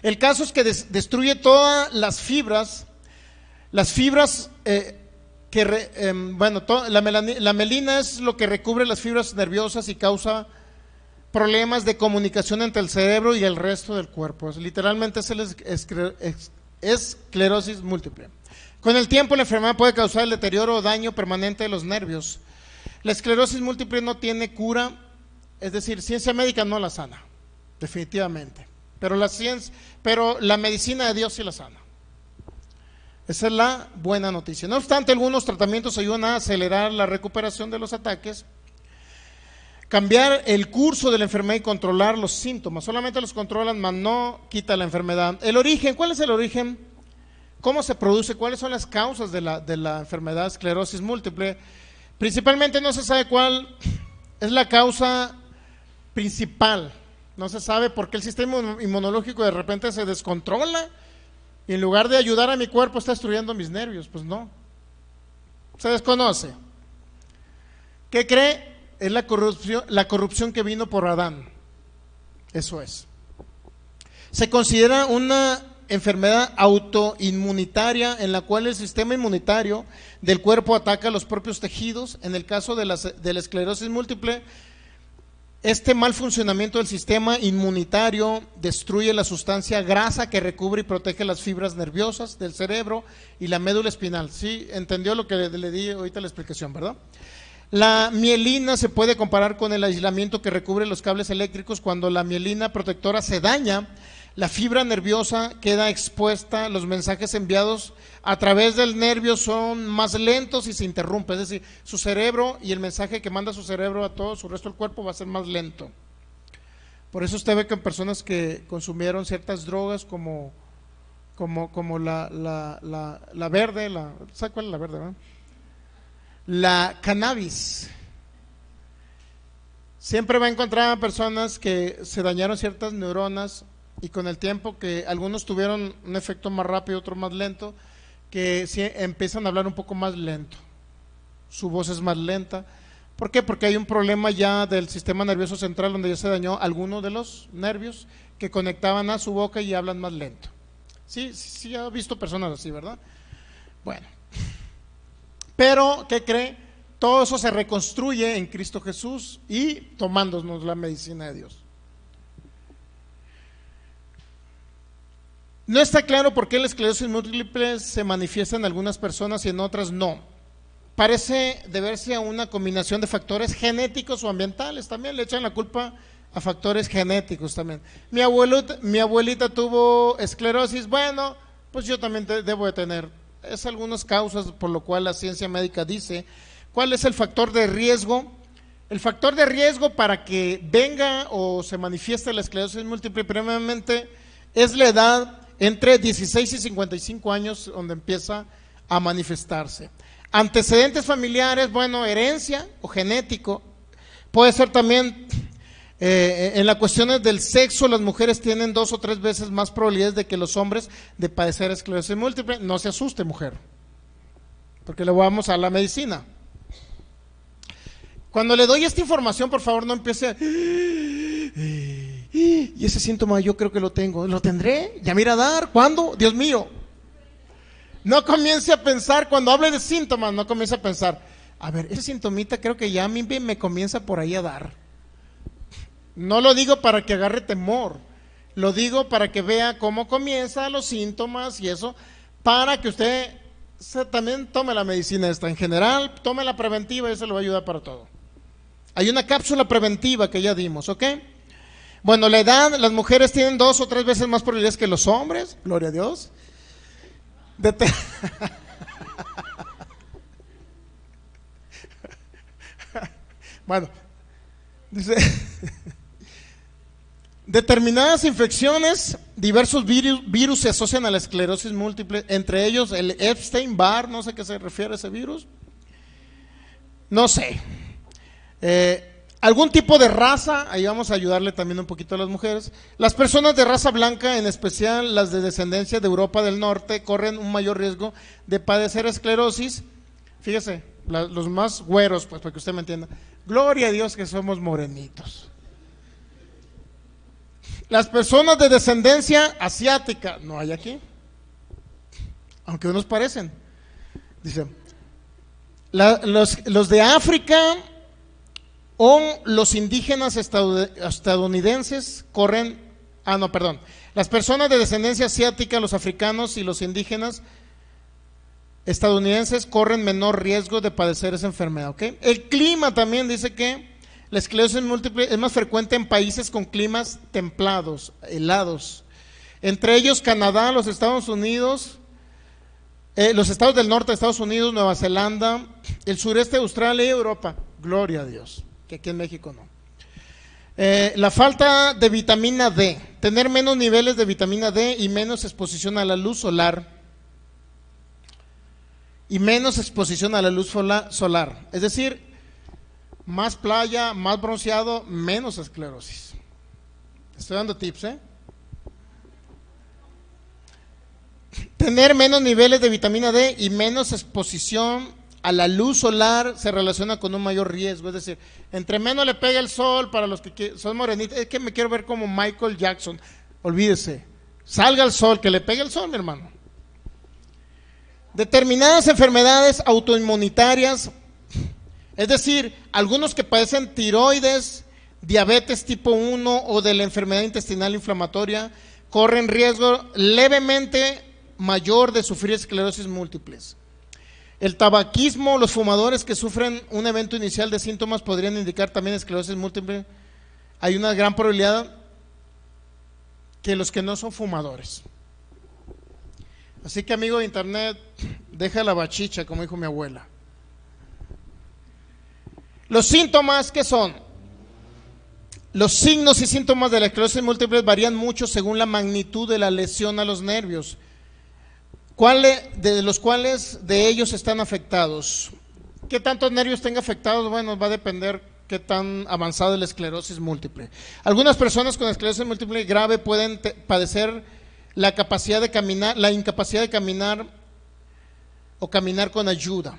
El caso es que destruye todas las fibras, las fibras eh, que, em, bueno, la, melina es lo que recubre las fibras nerviosas y causa problemas de comunicación entre el cerebro y el resto del cuerpo. Literalmente es el esclerosis múltiple. Con el tiempo la enfermedad puede causar el deterioro o daño permanente de los nervios. La esclerosis múltiple no tiene cura es decir, ciencia médica no la sana, definitivamente. Pero la, ciencia, pero la medicina de Dios sí la sana. Esa es la buena noticia. No obstante, algunos tratamientos ayudan a acelerar la recuperación de los ataques, cambiar el curso de la enfermedad y controlar los síntomas. Solamente los controlan, mas no quita la enfermedad. El origen, ¿cuál es el origen? ¿Cómo se produce? ¿Cuáles son las causas de la, de la enfermedad esclerosis múltiple? Principalmente no se sabe cuál es la causa principal. No se sabe por qué el sistema inmunológico de repente se descontrola y en lugar de ayudar a mi cuerpo está destruyendo mis nervios. Pues no. Se desconoce. ¿Qué cree? Es la corrupción, la corrupción que vino por Adán. Eso es. Se considera una enfermedad autoinmunitaria en la cual el sistema inmunitario del cuerpo ataca los propios tejidos. En el caso de la, de la esclerosis múltiple, este mal funcionamiento del sistema inmunitario destruye la sustancia grasa que recubre y protege las fibras nerviosas del cerebro y la médula espinal. Sí, entendió lo que le, di ahorita la explicación, ¿verdad? La mielina se puede comparar con el aislamiento que recubre los cables eléctricos. Cuando la mielina protectora se daña, la fibra nerviosa queda expuesta, los mensajes enviados a través del nervio son más lentos y se interrumpe. Es decir, su cerebro y el mensaje que manda su cerebro a todo su resto del cuerpo va a ser más lento. Por eso usted ve que en personas que consumieron ciertas drogas como, como, como la, verde, la, ¿sabe cuál es la verde? La cannabis. Siempre va a encontrar a personas que se dañaron ciertas neuronas y con el tiempo que algunos tuvieron un efecto más rápido, y otro más lento, que si empiezan a hablar un poco más lento. Su voz es más lenta. ¿Por qué? Porque hay un problema ya del sistema nervioso central donde ya se dañó alguno de los nervios que conectaban a su boca y hablan más lento. Sí, sí, sí, he visto personas así, ¿verdad? Bueno. Pero, ¿qué cree? Todo eso se reconstruye en Cristo Jesús y tomándonos la medicina de Dios. No está claro por qué la esclerosis múltiple se manifiesta en algunas personas y en otras no. Parece deberse a una combinación de factores genéticos o ambientales. También le echan la culpa a factores genéticos también. Mi, abuelo, mi abuelita tuvo esclerosis. Bueno, pues yo también debo de tener. Es algunas causas por lo cual la ciencia médica dice cuál es el factor de riesgo. El factor de riesgo para que venga o se manifieste la esclerosis múltiple, primeramente, es la edad entre 16 y 55 años donde empieza a manifestarse. Antecedentes familiares, bueno, herencia o genético. Puede ser también eh, eh, en las cuestiones del sexo, las mujeres tienen dos o tres veces más probabilidades de que los hombres de padecer esclerosis múltiple. No se asuste, mujer, porque le vamos a la medicina. Cuando le doy esta información, por favor, no empiece a... <gasps> y ese síntoma yo creo que lo tengo, lo tendré, ya mira a dar, ¿cuándo? Dios mío. No comience a pensar, cuando hable de síntomas, no comience a pensar, a ver, ese sintomita creo que ya a mí me comienza por ahí a dar. No lo digo para que agarre temor, lo digo para que vea cómo comienza los síntomas y eso, para que usted también tome la medicina esta. En general, tome la preventiva, y eso le va a ayudar para todo. Hay una cápsula preventiva que ya dimos, ¿ok? Bueno, la edad, las mujeres tienen dos o tres veces más probabilidades que los hombres, gloria a Dios. <laughs> bueno, dice, <laughs> determinadas infecciones, diversos virus, virus se asocian a la esclerosis múltiple, entre ellos el Epstein-Barr, no sé qué se refiere ese virus, no sé. Eh, algún tipo de raza, ahí vamos a ayudarle también un poquito a las mujeres. Las personas de raza blanca, en especial las de descendencia de Europa del Norte, corren un mayor riesgo de padecer esclerosis. Fíjese, los más güeros, pues para que usted me entienda. Gloria a Dios que somos morenitos. Las personas de descendencia asiática, no hay aquí, aunque nos parecen. Dice. los de África, o los indígenas estadounidenses corren, ah no, perdón, las personas de descendencia asiática, los africanos y los indígenas estadounidenses corren menor riesgo de padecer esa enfermedad. ¿okay? El clima también dice que la esclerosis múltiple es más frecuente en países con climas templados, helados. Entre ellos Canadá, los Estados Unidos, eh, los estados del norte de Estados Unidos, Nueva Zelanda, el sureste de Australia y Europa. Gloria a Dios aquí en México no. Eh, la falta de vitamina D, tener menos niveles de vitamina D y menos exposición a la luz solar. Y menos exposición a la luz solar. Es decir, más playa, más bronceado, menos esclerosis. Estoy dando tips, ¿eh? Tener menos niveles de vitamina D y menos exposición a la luz solar se relaciona con un mayor riesgo. Es decir, entre menos le pega el sol para los que son morenitos, es que me quiero ver como Michael Jackson. Olvídese, salga el sol, que le pegue el sol, hermano. Determinadas enfermedades autoinmunitarias, es decir, algunos que padecen tiroides, diabetes tipo 1 o de la enfermedad intestinal inflamatoria, corren riesgo levemente mayor de sufrir esclerosis múltiples. El tabaquismo, los fumadores que sufren un evento inicial de síntomas podrían indicar también esclerosis múltiple. Hay una gran probabilidad que los que no son fumadores. Así que amigo de internet, deja la bachicha, como dijo mi abuela. Los síntomas que son, los signos y síntomas de la esclerosis múltiple varían mucho según la magnitud de la lesión a los nervios. ¿Cuáles de los cuales de ellos están afectados? ¿Qué tantos nervios tenga afectados? Bueno, va a depender qué tan avanzada es la esclerosis múltiple. Algunas personas con esclerosis múltiple grave pueden padecer la capacidad de caminar, la incapacidad de caminar o caminar con ayuda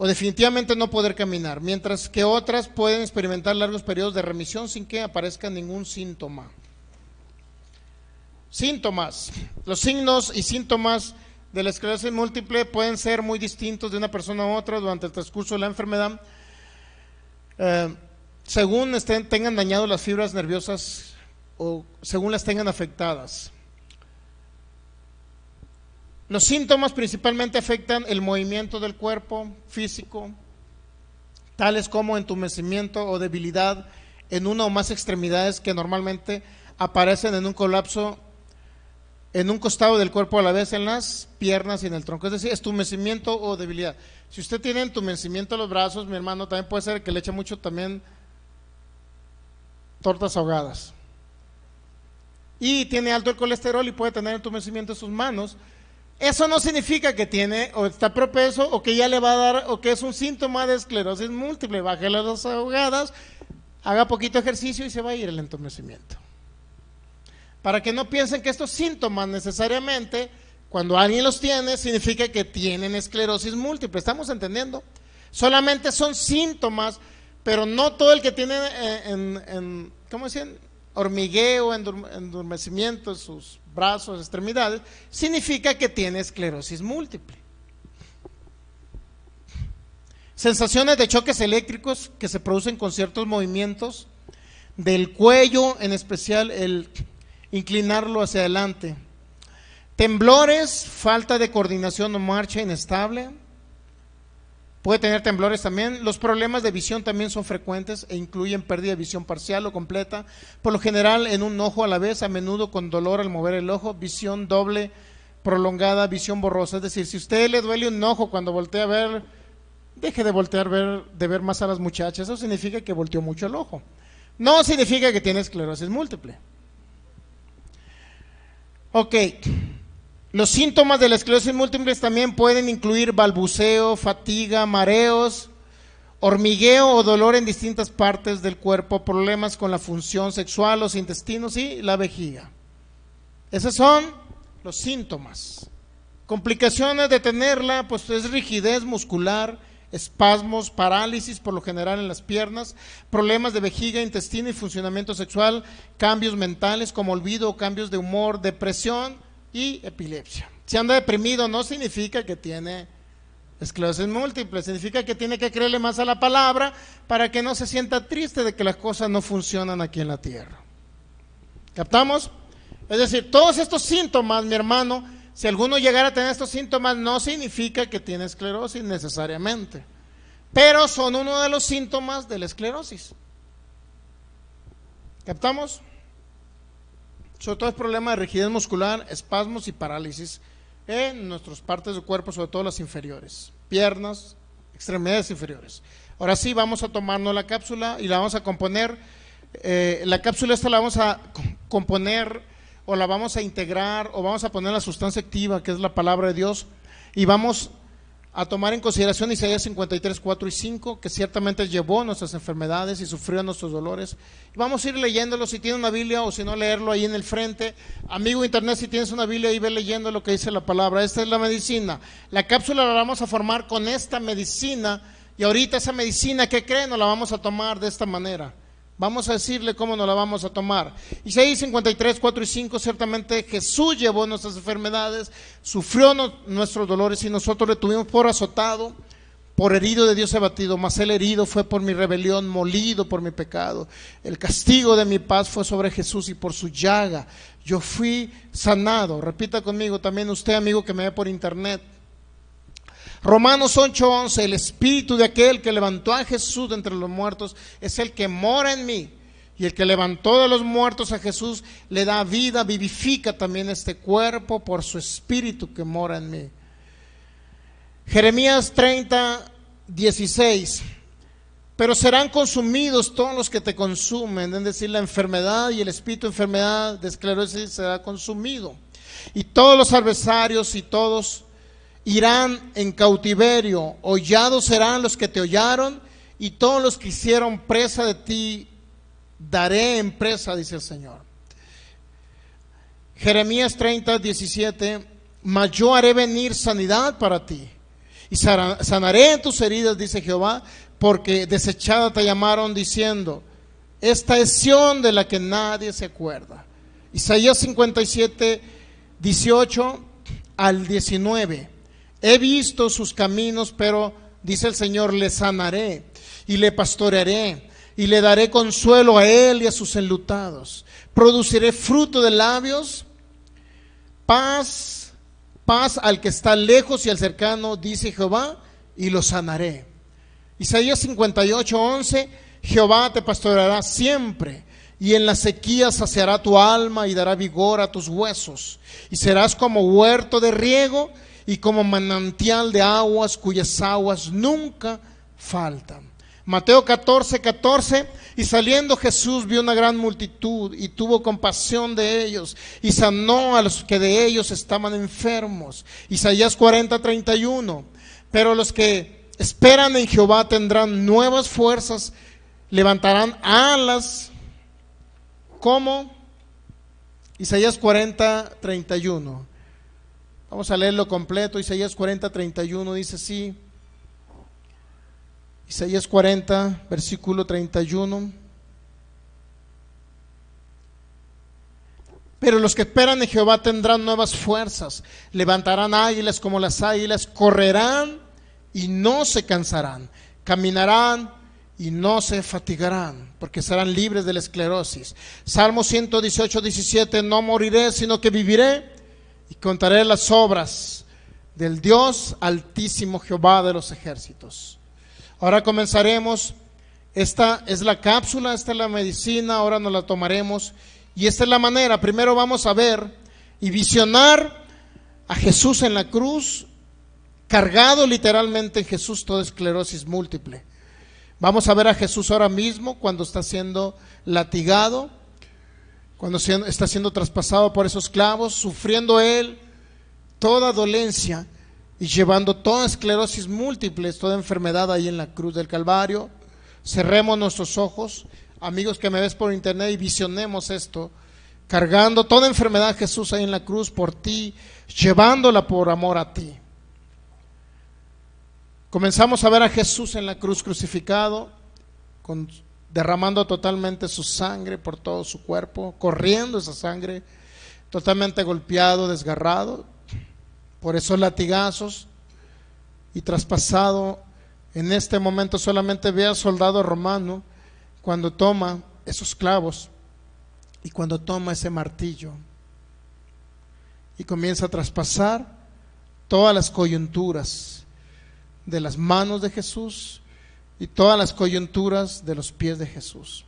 o definitivamente no poder caminar, mientras que otras pueden experimentar largos periodos de remisión sin que aparezca ningún síntoma. Síntomas. Los signos y síntomas de la esclerosis múltiple pueden ser muy distintos de una persona a otra durante el transcurso de la enfermedad, eh, según tengan dañado las fibras nerviosas o según las tengan afectadas. Los síntomas principalmente afectan el movimiento del cuerpo físico, tales como entumecimiento o debilidad en una o más extremidades que normalmente aparecen en un colapso en un costado del cuerpo a la vez, en las piernas y en el tronco. Es decir, estumecimiento o debilidad. Si usted tiene entumecimiento en los brazos, mi hermano, también puede ser que le eche mucho también tortas ahogadas. Y tiene alto el colesterol y puede tener entumecimiento en sus manos. Eso no significa que tiene o está propenso o que ya le va a dar o que es un síntoma de esclerosis múltiple. Baje las dos ahogadas, haga poquito ejercicio y se va a ir el entumecimiento para que no piensen que estos síntomas necesariamente, cuando alguien los tiene, significa que tienen esclerosis múltiple. ¿Estamos entendiendo? Solamente son síntomas, pero no todo el que tiene eh, en, ¿cómo decían? Hormigueo, endurecimiento en sus brazos, extremidades, significa que tiene esclerosis múltiple. Sensaciones de choques eléctricos que se producen con ciertos movimientos del cuello, en especial el inclinarlo hacia adelante. Temblores, falta de coordinación o marcha inestable. Puede tener temblores también. Los problemas de visión también son frecuentes e incluyen pérdida de visión parcial o completa. Por lo general, en un ojo a la vez, a menudo con dolor al mover el ojo, visión doble prolongada, visión borrosa. Es decir, si a usted le duele un ojo cuando voltea a ver, deje de voltear ver, de ver más a las muchachas. Eso significa que volteó mucho el ojo. No significa que tiene esclerosis múltiple. Ok, los síntomas de la esclerosis múltiple también pueden incluir balbuceo, fatiga, mareos, hormigueo o dolor en distintas partes del cuerpo, problemas con la función sexual, los intestinos y la vejiga. Esos son los síntomas. Complicaciones de tenerla, pues es rigidez muscular, espasmos, parálisis por lo general en las piernas, problemas de vejiga, intestino y funcionamiento sexual, cambios mentales como olvido, cambios de humor, depresión y epilepsia. Si anda deprimido no significa que tiene esclerosis múltiple, significa que tiene que creerle más a la palabra para que no se sienta triste de que las cosas no funcionan aquí en la tierra. ¿Captamos? Es decir, todos estos síntomas, mi hermano, si alguno llegara a tener estos síntomas, no significa que tiene esclerosis necesariamente, pero son uno de los síntomas de la esclerosis. ¿Captamos? Sobre todo es problema de rigidez muscular, espasmos y parálisis en nuestras partes del cuerpo, sobre todo las inferiores, piernas, extremidades inferiores. Ahora sí, vamos a tomarnos la cápsula y la vamos a componer. Eh, la cápsula esta la vamos a componer o la vamos a integrar o vamos a poner la sustancia activa, que es la palabra de Dios, y vamos a tomar en consideración Isaías 53, 4 y 5, que ciertamente llevó nuestras enfermedades y sufrió nuestros dolores. Vamos a ir leyéndolo si tiene una Biblia o si no, leerlo ahí en el frente. Amigo Internet, si tienes una Biblia y ve leyendo lo que dice la palabra. Esta es la medicina. La cápsula la vamos a formar con esta medicina y ahorita esa medicina ¿qué creen, nos la vamos a tomar de esta manera. Vamos a decirle cómo nos la vamos a tomar. Isaías 53, 4 y 5, ciertamente Jesús llevó nuestras enfermedades, sufrió nuestros dolores y nosotros le tuvimos por azotado, por herido de Dios abatido, mas el herido fue por mi rebelión, molido por mi pecado. El castigo de mi paz fue sobre Jesús y por su llaga yo fui sanado. Repita conmigo también usted, amigo que me ve por internet. Romanos 8:11, el espíritu de aquel que levantó a Jesús de entre los muertos es el que mora en mí. Y el que levantó de los muertos a Jesús le da vida, vivifica también este cuerpo por su espíritu que mora en mí. Jeremías 30, 16. Pero serán consumidos todos los que te consumen, es decir, la enfermedad y el espíritu de enfermedad de esclerosis será consumido. Y todos los adversarios y todos irán en cautiverio, hollados serán los que te hollaron, y todos los que hicieron presa de ti, daré en presa, dice el Señor. Jeremías 30, 17, mas yo haré venir sanidad para ti, y sanaré tus heridas, dice Jehová, porque desechada te llamaron diciendo, esta es Sion de la que nadie se acuerda. Isaías 57, 18 al 19. He visto sus caminos, pero dice el Señor, le sanaré y le pastorearé y le daré consuelo a él y a sus enlutados. Produciré fruto de labios, paz, paz al que está lejos y al cercano, dice Jehová, y lo sanaré. Isaías 58, 11, Jehová te pastoreará siempre y en la sequía saciará tu alma y dará vigor a tus huesos y serás como huerto de riego y como manantial de aguas cuyas aguas nunca faltan. Mateo 14, 14, y saliendo Jesús vio una gran multitud y tuvo compasión de ellos y sanó a los que de ellos estaban enfermos. Isaías 40, 31, pero los que esperan en Jehová tendrán nuevas fuerzas, levantarán alas como Isaías 40, 31. Vamos a leerlo completo. Isaías 40, 31 dice así. Isaías 40, versículo 31. Pero los que esperan en Jehová tendrán nuevas fuerzas, levantarán águilas como las águilas, correrán y no se cansarán, caminarán y no se fatigarán, porque serán libres de la esclerosis. Salmo 118, 17, no moriré, sino que viviré y contaré las obras del Dios altísimo Jehová de los ejércitos. Ahora comenzaremos. Esta es la cápsula, esta es la medicina, ahora nos la tomaremos. Y esta es la manera. Primero vamos a ver y visionar a Jesús en la cruz, cargado literalmente en Jesús toda esclerosis múltiple. Vamos a ver a Jesús ahora mismo cuando está siendo latigado cuando está siendo traspasado por esos clavos, sufriendo él toda dolencia y llevando toda esclerosis múltiple, toda enfermedad ahí en la cruz del Calvario. Cerremos nuestros ojos, amigos que me ves por internet, y visionemos esto, cargando toda enfermedad Jesús ahí en la cruz por ti, llevándola por amor a ti. Comenzamos a ver a Jesús en la cruz crucificado, con derramando totalmente su sangre por todo su cuerpo, corriendo esa sangre, totalmente golpeado, desgarrado por esos latigazos y traspasado. En este momento solamente ve al soldado romano cuando toma esos clavos y cuando toma ese martillo y comienza a traspasar todas las coyunturas de las manos de Jesús y todas las coyunturas de los pies de Jesús.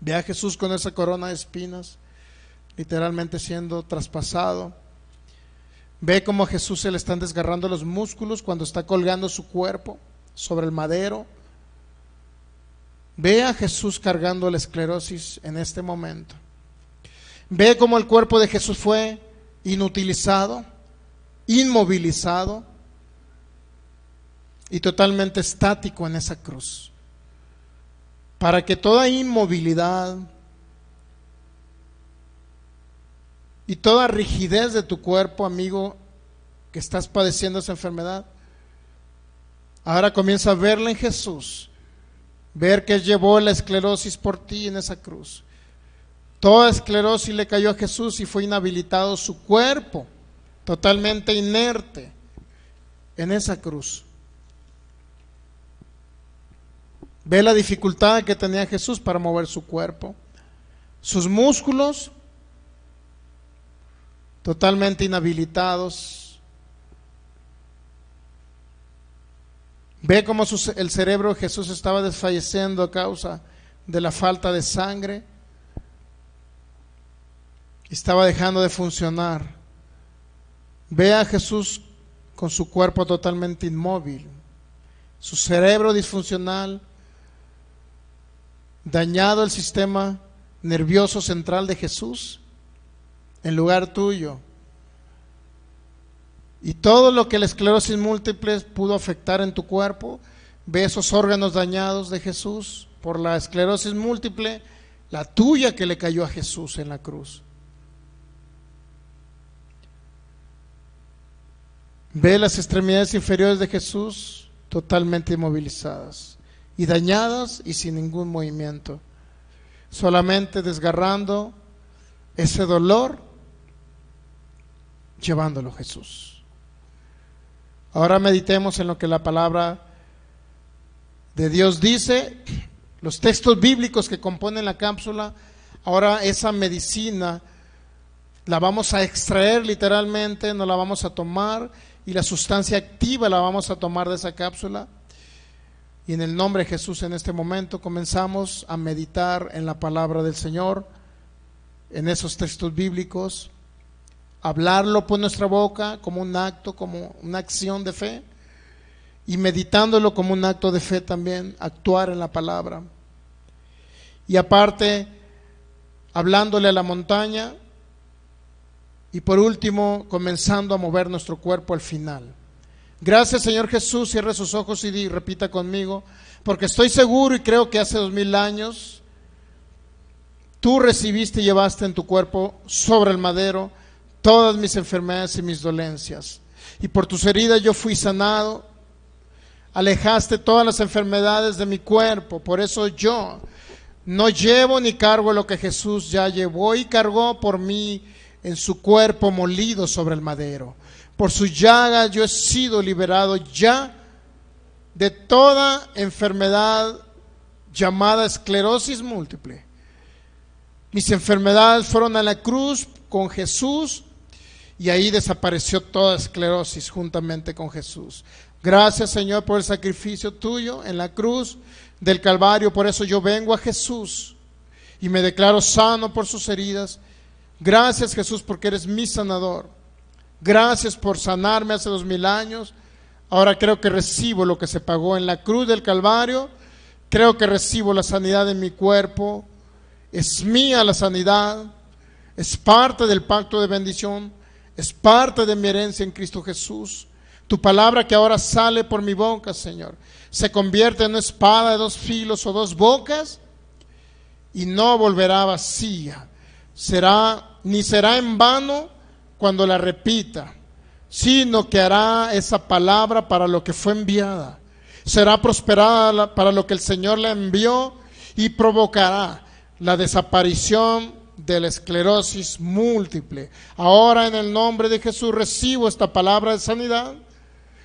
Ve a Jesús con esa corona de espinas, literalmente siendo traspasado. Ve cómo a Jesús se le están desgarrando los músculos cuando está colgando su cuerpo sobre el madero. Ve a Jesús cargando la esclerosis en este momento. Ve cómo el cuerpo de Jesús fue inutilizado, inmovilizado, y totalmente estático en esa cruz. Para que toda inmovilidad y toda rigidez de tu cuerpo, amigo, que estás padeciendo esa enfermedad, ahora comienza a verla en Jesús, ver que llevó la esclerosis por ti en esa cruz. Toda esclerosis le cayó a Jesús y fue inhabilitado su cuerpo, totalmente inerte, en esa cruz. Ve la dificultad que tenía Jesús para mover su cuerpo. Sus músculos totalmente inhabilitados. Ve cómo el cerebro de Jesús estaba desfalleciendo a causa de la falta de sangre. Estaba dejando de funcionar. Ve a Jesús con su cuerpo totalmente inmóvil, su cerebro disfuncional, dañado el sistema nervioso central de Jesús en lugar tuyo. Y todo lo que la esclerosis múltiple pudo afectar en tu cuerpo, ve esos órganos dañados de Jesús por la esclerosis múltiple, la tuya que le cayó a Jesús en la cruz. Ve las extremidades inferiores de Jesús totalmente inmovilizadas y dañadas y sin ningún movimiento, solamente desgarrando ese dolor, llevándolo Jesús. Ahora meditemos en lo que la palabra de Dios dice, los textos bíblicos que componen la cápsula, ahora esa medicina la vamos a extraer literalmente, no la vamos a tomar y la sustancia activa la vamos a tomar de esa cápsula y en el nombre de Jesús en este momento comenzamos a meditar en la palabra del Señor, en esos textos bíblicos, hablarlo por nuestra boca como un acto, como una acción de fe, y meditándolo como un acto de fe también, actuar en la palabra. Y aparte, hablándole a la montaña, y por último, comenzando a mover nuestro cuerpo al final. Gracias Señor Jesús, cierre sus ojos y repita conmigo, porque estoy seguro y creo que hace dos mil años tú recibiste y llevaste en tu cuerpo sobre el madero todas mis enfermedades y mis dolencias. Y por tus heridas yo fui sanado, alejaste todas las enfermedades de mi cuerpo, por eso yo no llevo ni cargo lo que Jesús ya llevó y cargó por mí en su cuerpo molido sobre el madero. Por su llaga yo he sido liberado ya de toda enfermedad llamada esclerosis múltiple. Mis enfermedades fueron a la cruz con Jesús y ahí desapareció toda esclerosis juntamente con Jesús. Gracias Señor por el sacrificio tuyo en la cruz del Calvario. Por eso yo vengo a Jesús y me declaro sano por sus heridas. Gracias Jesús porque eres mi sanador. Gracias por sanarme hace dos mil años. Ahora creo que recibo lo que se pagó en la cruz del Calvario. Creo que recibo la sanidad de mi cuerpo. Es mía la sanidad. Es parte del pacto de bendición. Es parte de mi herencia en Cristo Jesús. Tu palabra que ahora sale por mi boca, Señor, se convierte en una espada de dos filos o dos bocas y no volverá vacía. Será ni será en vano cuando la repita, sino que hará esa palabra para lo que fue enviada. Será prosperada para lo que el Señor la envió y provocará la desaparición de la esclerosis múltiple. Ahora en el nombre de Jesús recibo esta palabra de sanidad,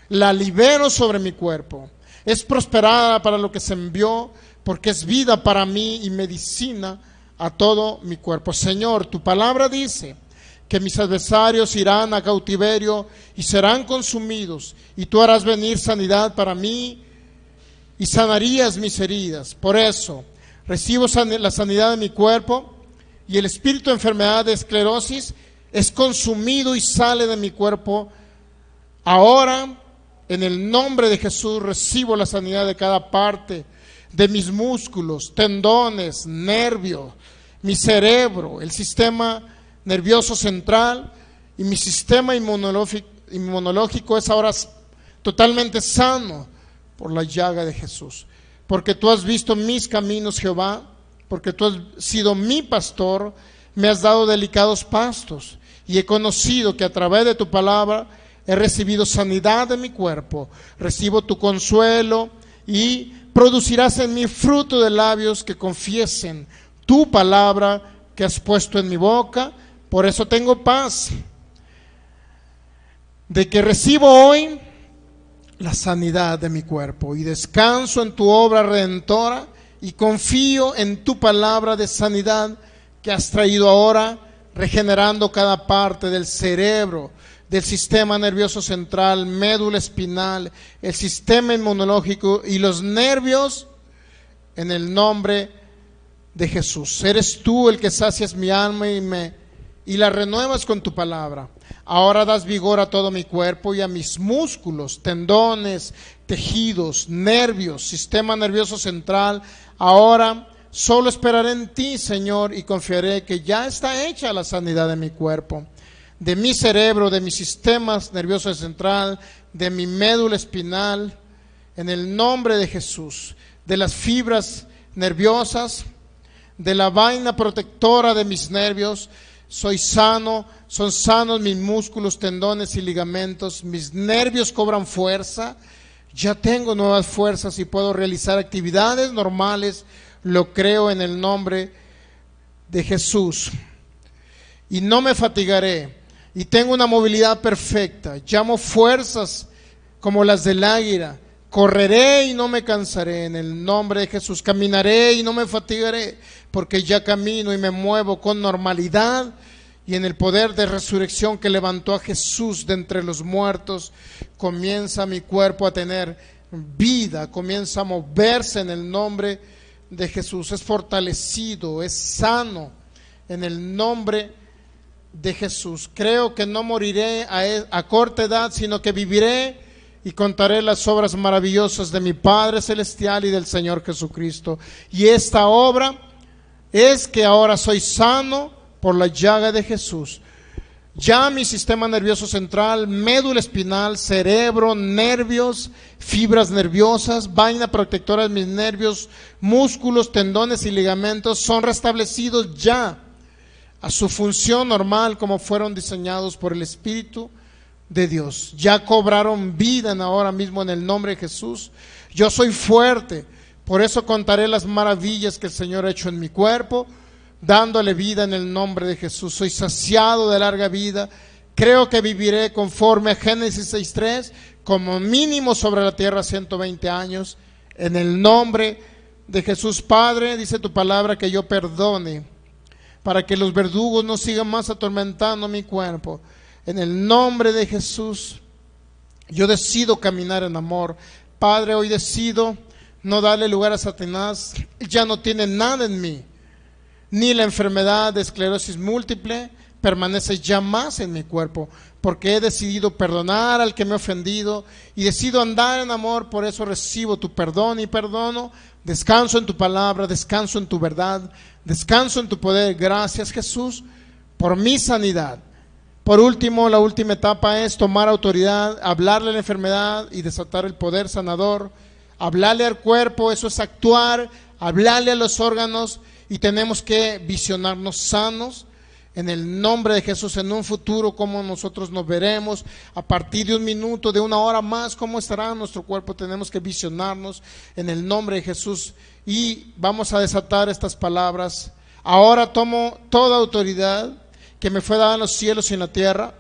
la libero sobre mi cuerpo. Es prosperada para lo que se envió, porque es vida para mí y medicina a todo mi cuerpo. Señor, tu palabra dice mis adversarios irán a cautiverio y serán consumidos, y tú harás venir sanidad para mí y sanarías mis heridas. Por eso recibo la sanidad de mi cuerpo y el espíritu de enfermedad de esclerosis es consumido y sale de mi cuerpo. Ahora, en el nombre de Jesús, recibo la sanidad de cada parte de mis músculos, tendones, nervios, mi cerebro, el sistema nervioso central y mi sistema inmunológico es ahora totalmente sano por la llaga de Jesús. Porque tú has visto mis caminos, Jehová, porque tú has sido mi pastor, me has dado delicados pastos y he conocido que a través de tu palabra he recibido sanidad de mi cuerpo, recibo tu consuelo y producirás en mí fruto de labios que confiesen tu palabra que has puesto en mi boca por eso tengo paz de que recibo hoy la sanidad de mi cuerpo y descanso en tu obra redentora y confío en tu palabra de sanidad que has traído ahora, regenerando cada parte del cerebro, del sistema nervioso central, médula espinal, el sistema inmunológico y los nervios en el nombre de Jesús. Eres tú el que sacias mi alma y me y la renuevas con tu palabra. Ahora das vigor a todo mi cuerpo y a mis músculos, tendones, tejidos, nervios, sistema nervioso central. Ahora solo esperaré en ti, Señor, y confiaré que ya está hecha la sanidad de mi cuerpo, de mi cerebro, de mis sistemas nervioso central, de mi médula espinal, en el nombre de Jesús, de las fibras nerviosas, de la vaina protectora de mis nervios, soy sano, son sanos mis músculos, tendones y ligamentos, mis nervios cobran fuerza, ya tengo nuevas fuerzas y puedo realizar actividades normales, lo creo en el nombre de Jesús. Y no me fatigaré, y tengo una movilidad perfecta, llamo fuerzas como las del águila, correré y no me cansaré en el nombre de Jesús, caminaré y no me fatigaré, porque ya camino y me muevo con normalidad y en el poder de resurrección que levantó a Jesús de entre los muertos, comienza mi cuerpo a tener vida, comienza a moverse en el nombre de Jesús, es fortalecido, es sano en el nombre de Jesús. Creo que no moriré a, e, corta edad, sino que viviré y contaré las obras maravillosas de mi Padre Celestial y del Señor Jesucristo. Y esta obra es que ahora soy sano por la llaga de Jesús. Ya mi sistema nervioso central, médula espinal, cerebro, nervios, fibras nerviosas, vaina protectora de mis nervios, músculos, tendones y ligamentos son restablecidos ya a su función normal como fueron diseñados por el Espíritu de Dios. Ya cobraron vida en ahora mismo en el nombre de Jesús. Yo soy fuerte. Por eso contaré las maravillas que el Señor ha hecho en mi cuerpo, dándole vida en el nombre de Jesús. Soy saciado de larga vida. Creo que viviré conforme a Génesis 6.3, como mínimo sobre la tierra 120 años. En el nombre de Jesús Padre, dice tu palabra, que yo perdone, para que los verdugos no sigan más atormentando mi cuerpo. En el nombre de Jesús, yo decido caminar en amor. Padre, hoy decido no darle lugar a Satanás, ya no tiene nada en mí. Ni la enfermedad de esclerosis múltiple permanece ya más en mi cuerpo, porque he decidido perdonar al que me ha ofendido y decido andar en amor, por eso recibo tu perdón y perdono, descanso en tu palabra, descanso en tu verdad, descanso en tu poder. Gracias Jesús por mi sanidad. Por último, la última etapa es tomar autoridad, hablarle a la enfermedad y desatar el poder sanador Hablarle al cuerpo, eso es actuar, hablarle a los órganos y tenemos que visionarnos sanos en el nombre de Jesús en un futuro, como nosotros nos veremos, a partir de un minuto, de una hora más, cómo estará nuestro cuerpo. Tenemos que visionarnos en el nombre de Jesús y vamos a desatar estas palabras. Ahora tomo toda autoridad que me fue dada en los cielos y en la tierra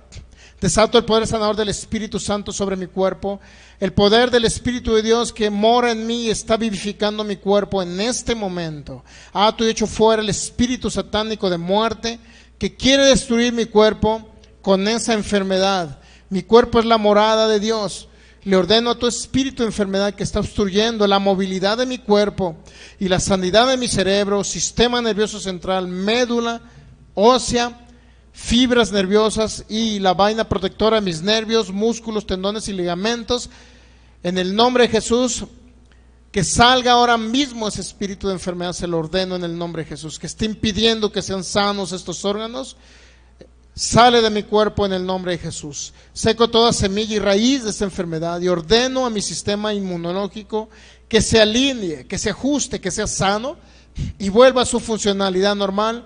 Desato el poder sanador del Espíritu Santo sobre mi cuerpo. El poder del Espíritu de Dios que mora en mí y está vivificando mi cuerpo en este momento. Ato y hecho fuera el espíritu satánico de muerte que quiere destruir mi cuerpo con esa enfermedad. Mi cuerpo es la morada de Dios. Le ordeno a tu espíritu enfermedad que está obstruyendo la movilidad de mi cuerpo y la sanidad de mi cerebro, sistema nervioso central, médula, ósea fibras nerviosas y la vaina protectora de mis nervios, músculos, tendones y ligamentos. En el nombre de Jesús, que salga ahora mismo ese espíritu de enfermedad, se lo ordeno en el nombre de Jesús, que esté impidiendo que sean sanos estos órganos. Sale de mi cuerpo en el nombre de Jesús. Seco toda semilla y raíz de esa enfermedad y ordeno a mi sistema inmunológico que se alinee, que se ajuste, que sea sano y vuelva a su funcionalidad normal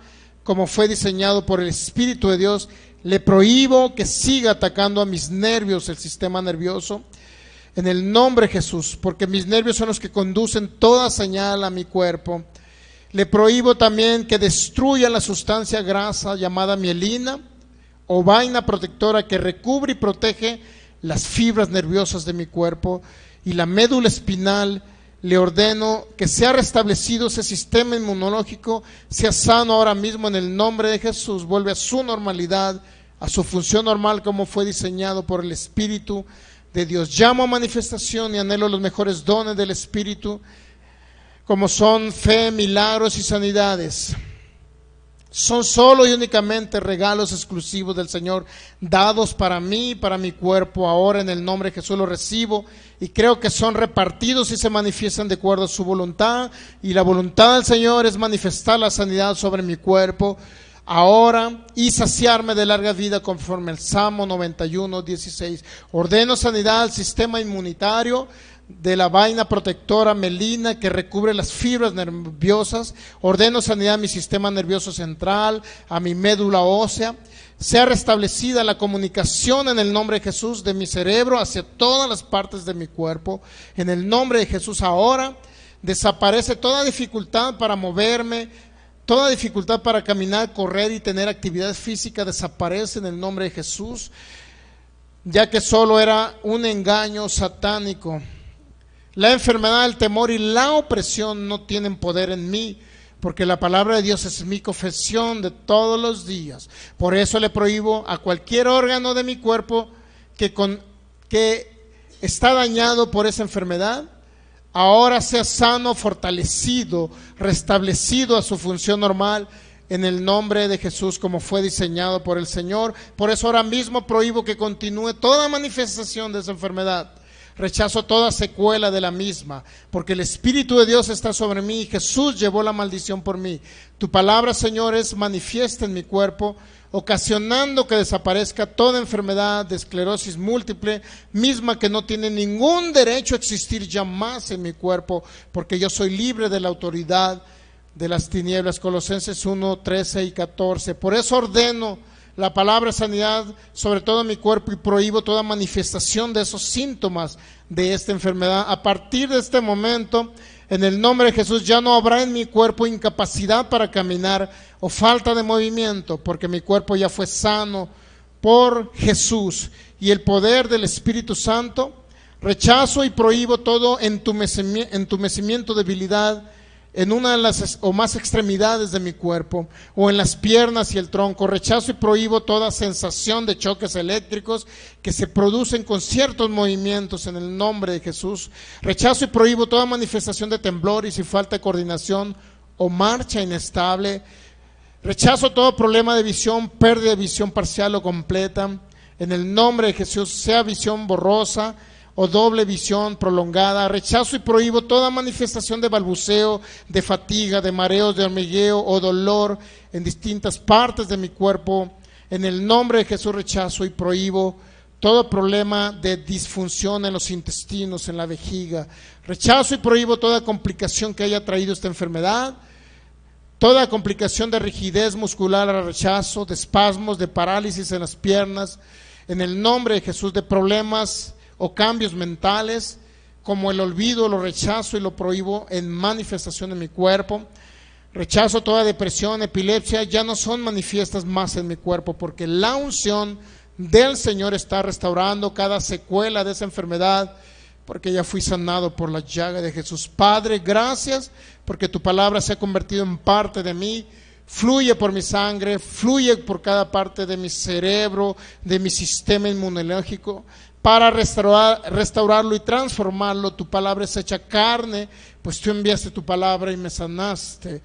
como fue diseñado por el Espíritu de Dios, le prohíbo que siga atacando a mis nervios, el sistema nervioso, en el nombre de Jesús, porque mis nervios son los que conducen toda señal a mi cuerpo. Le prohíbo también que destruya la sustancia grasa llamada mielina o vaina protectora que recubre y protege las fibras nerviosas de mi cuerpo y la médula espinal le ordeno que sea restablecido ese sistema inmunológico, sea sano ahora mismo en el nombre de Jesús, vuelve a su normalidad, a su función normal como fue diseñado por el Espíritu de Dios. Llamo a manifestación y anhelo los mejores dones del Espíritu, como son fe, milagros y sanidades son solo y únicamente regalos exclusivos del Señor, dados para mí, para mi cuerpo. Ahora en el nombre que Jesús recibo y creo que son repartidos y se manifiestan de acuerdo a su voluntad. Y la voluntad del Señor es manifestar la sanidad sobre mi cuerpo ahora y saciarme de larga vida conforme el Salmo 91, 16. Ordeno sanidad al sistema inmunitario de la vaina protectora melina que recubre las fibras nerviosas. Ordeno sanidad a mi sistema nervioso central, a mi médula ósea. Sea restablecida la comunicación en el nombre de Jesús de mi cerebro hacia todas las partes de mi cuerpo. En el nombre de Jesús ahora desaparece toda dificultad para moverme, Toda dificultad para caminar, correr y tener actividad física desaparece en el nombre de Jesús, ya que solo era un engaño satánico. La enfermedad, el temor y la opresión no tienen poder en mí, porque la palabra de Dios es mi confesión de todos los días. Por eso le prohíbo a cualquier órgano de mi cuerpo que, con, que está dañado por esa enfermedad, ahora sea sano, fortalecido, restablecido a su función normal en el nombre de Jesús como fue diseñado por el Señor. Por eso ahora mismo prohíbo que continúe toda manifestación de esa enfermedad Rechazo toda secuela de la misma, porque el Espíritu de Dios está sobre mí y Jesús llevó la maldición por mí. Tu palabra, Señor, es manifiesta en mi cuerpo, ocasionando que desaparezca toda enfermedad de esclerosis múltiple, misma que no tiene ningún derecho a existir ya más en mi cuerpo, porque yo soy libre de la autoridad de las tinieblas. Colosenses 1, 13 y 14. Por eso ordeno la palabra sanidad sobre todo mi cuerpo y prohíbo toda manifestación de esos síntomas de esta enfermedad. A partir de este momento, en el nombre de Jesús, ya no habrá en mi cuerpo incapacidad para caminar o falta de movimiento, porque mi cuerpo ya fue sano por Jesús y el poder del Espíritu Santo. Rechazo y prohíbo todo entumecimiento, entumecimiento debilidad en una de las o más extremidades de mi cuerpo, o en las piernas y el tronco. Rechazo y prohíbo toda sensación de choques eléctricos que se producen con ciertos movimientos en el nombre de Jesús. Rechazo y prohíbo toda manifestación de temblores y falta de coordinación o marcha inestable. Rechazo todo problema de visión, pérdida de visión parcial o completa. En el nombre de Jesús, sea visión borrosa, o doble visión prolongada. Rechazo y prohíbo toda manifestación de balbuceo, de fatiga, de mareos, de hormigueo o dolor en distintas partes de mi cuerpo. En el nombre de Jesús rechazo y prohíbo todo problema de disfunción en los intestinos, en la vejiga. Rechazo y prohíbo toda complicación que haya traído esta enfermedad. Toda complicación de rigidez muscular al rechazo, de espasmos, de parálisis en las piernas, en el nombre de Jesús, de problemas o cambios mentales como el olvido, lo rechazo y lo prohíbo en manifestación en mi cuerpo. Rechazo toda depresión, epilepsia, ya no son manifiestas más en mi cuerpo porque la unción del Señor está restaurando cada secuela de esa enfermedad porque ya fui sanado por la llaga de Jesús. Padre, gracias porque tu palabra se ha convertido en parte de mí, fluye por mi sangre, fluye por cada parte de mi cerebro, de mi sistema inmunológico para restaurar, restaurarlo y transformarlo. Tu palabra es hecha carne, pues tú enviaste tu palabra y me sanaste.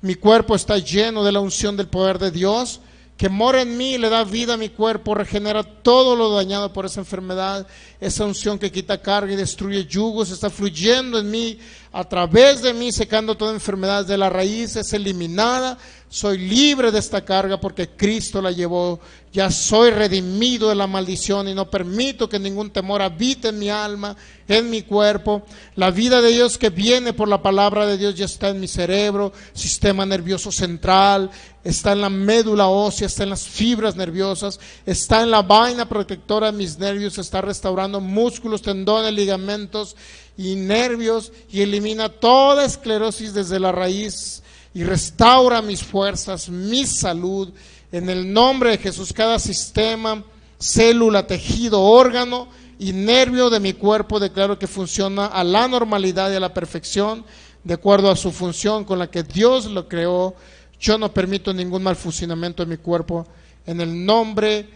Mi cuerpo está lleno de la unción del poder de Dios que mora en mí, le da vida a mi cuerpo, regenera todo lo dañado por esa enfermedad, esa unción que quita carga y destruye yugos, está fluyendo en mí a través de mí, secando toda enfermedad de la raíz, es eliminada. Soy libre de esta carga porque Cristo la llevó. Ya soy redimido de la maldición y no permito que ningún temor habite en mi alma, en mi cuerpo. La vida de Dios que viene por la palabra de Dios ya está en mi cerebro, sistema nervioso central, está en la médula ósea, está en las fibras nerviosas, está en la vaina protectora de mis nervios, está restaurando músculos, tendones, ligamentos y nervios y elimina toda esclerosis desde la raíz y restaura mis fuerzas, mi salud. En el nombre de Jesús, cada sistema, célula, tejido, órgano y nervio de mi cuerpo declaro que funciona a la normalidad y a la perfección, de acuerdo a su función con la que Dios lo creó yo no permito ningún mal funcionamiento en mi cuerpo. En el nombre,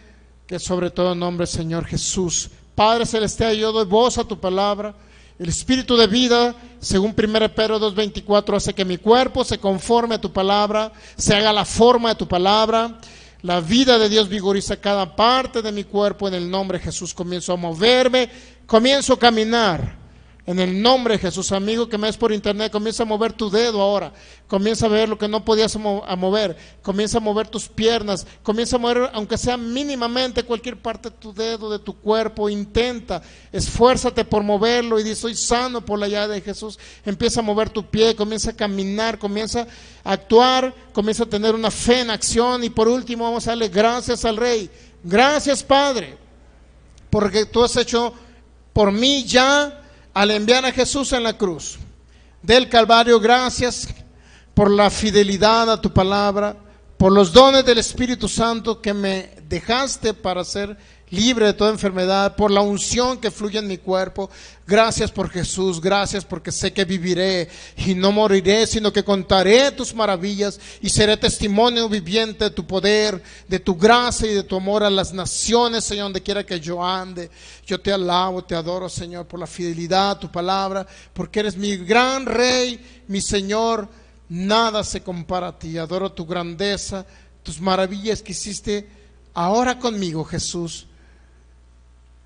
que sobre todo nombre, Señor Jesús. Padre Celestial, yo doy voz a tu palabra. El espíritu de vida, según 1 Pedro 2.24, hace que mi cuerpo se conforme a tu palabra, se haga la forma de tu palabra. La vida de Dios vigoriza cada parte de mi cuerpo. En el nombre de Jesús comienzo a moverme, comienzo a caminar en el nombre de Jesús, amigo que me ves por internet, comienza a mover tu dedo ahora. Comienza a ver lo que no podías a mover. Comienza a mover tus piernas. Comienza a mover, aunque sea mínimamente, cualquier parte de tu dedo, de tu cuerpo. Intenta, esfuérzate por moverlo y di, soy sano por la llave de Jesús. Empieza a mover tu pie, comienza a caminar, comienza a actuar, comienza a tener una fe en acción. Y por último, vamos a darle gracias al Rey. Gracias, Padre, porque tú has hecho por mí ya al enviar a Jesús en la cruz del Calvario, gracias por la fidelidad a tu palabra, por los dones del Espíritu Santo que me dejaste para ser libre de toda enfermedad, por la unción que fluye en mi cuerpo. Gracias por Jesús, gracias porque sé que viviré y no moriré, sino que contaré tus maravillas y seré testimonio viviente de tu poder, de tu gracia y de tu amor a las naciones, Señor, donde quiera que yo ande. Yo te alabo, te adoro, Señor, por la fidelidad, tu palabra, porque eres mi gran rey, mi Señor. Nada se compara a ti. Adoro tu grandeza, tus maravillas que hiciste ahora conmigo, Jesús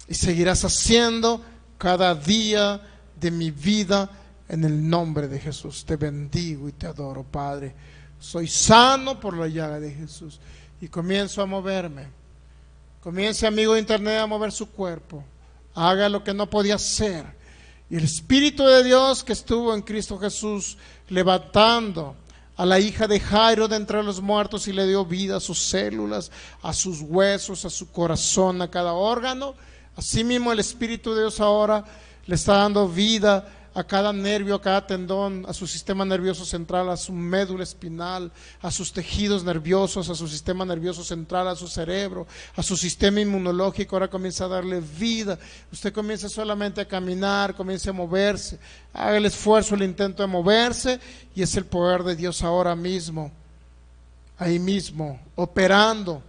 y seguirás haciendo cada día de mi vida en el nombre de Jesús. Te bendigo y te adoro, Padre. Soy sano por la llaga de Jesús y comienzo a moverme. Comience, amigo de Internet, a mover su cuerpo. Haga lo que no podía hacer. Y el Espíritu de Dios que estuvo en Cristo Jesús levantando a la hija de Jairo de entre los muertos y le dio vida a sus células, a sus huesos, a su corazón, a cada órgano Asimismo, el Espíritu de Dios ahora le está dando vida a cada nervio, a cada tendón, a su sistema nervioso central, a su médula espinal, a sus tejidos nerviosos, a su sistema nervioso central, a su cerebro, a su sistema inmunológico. Ahora comienza a darle vida. Usted comienza solamente a caminar, comienza a moverse. Haga el esfuerzo, el intento de moverse y es el poder de Dios ahora mismo, ahí mismo, operando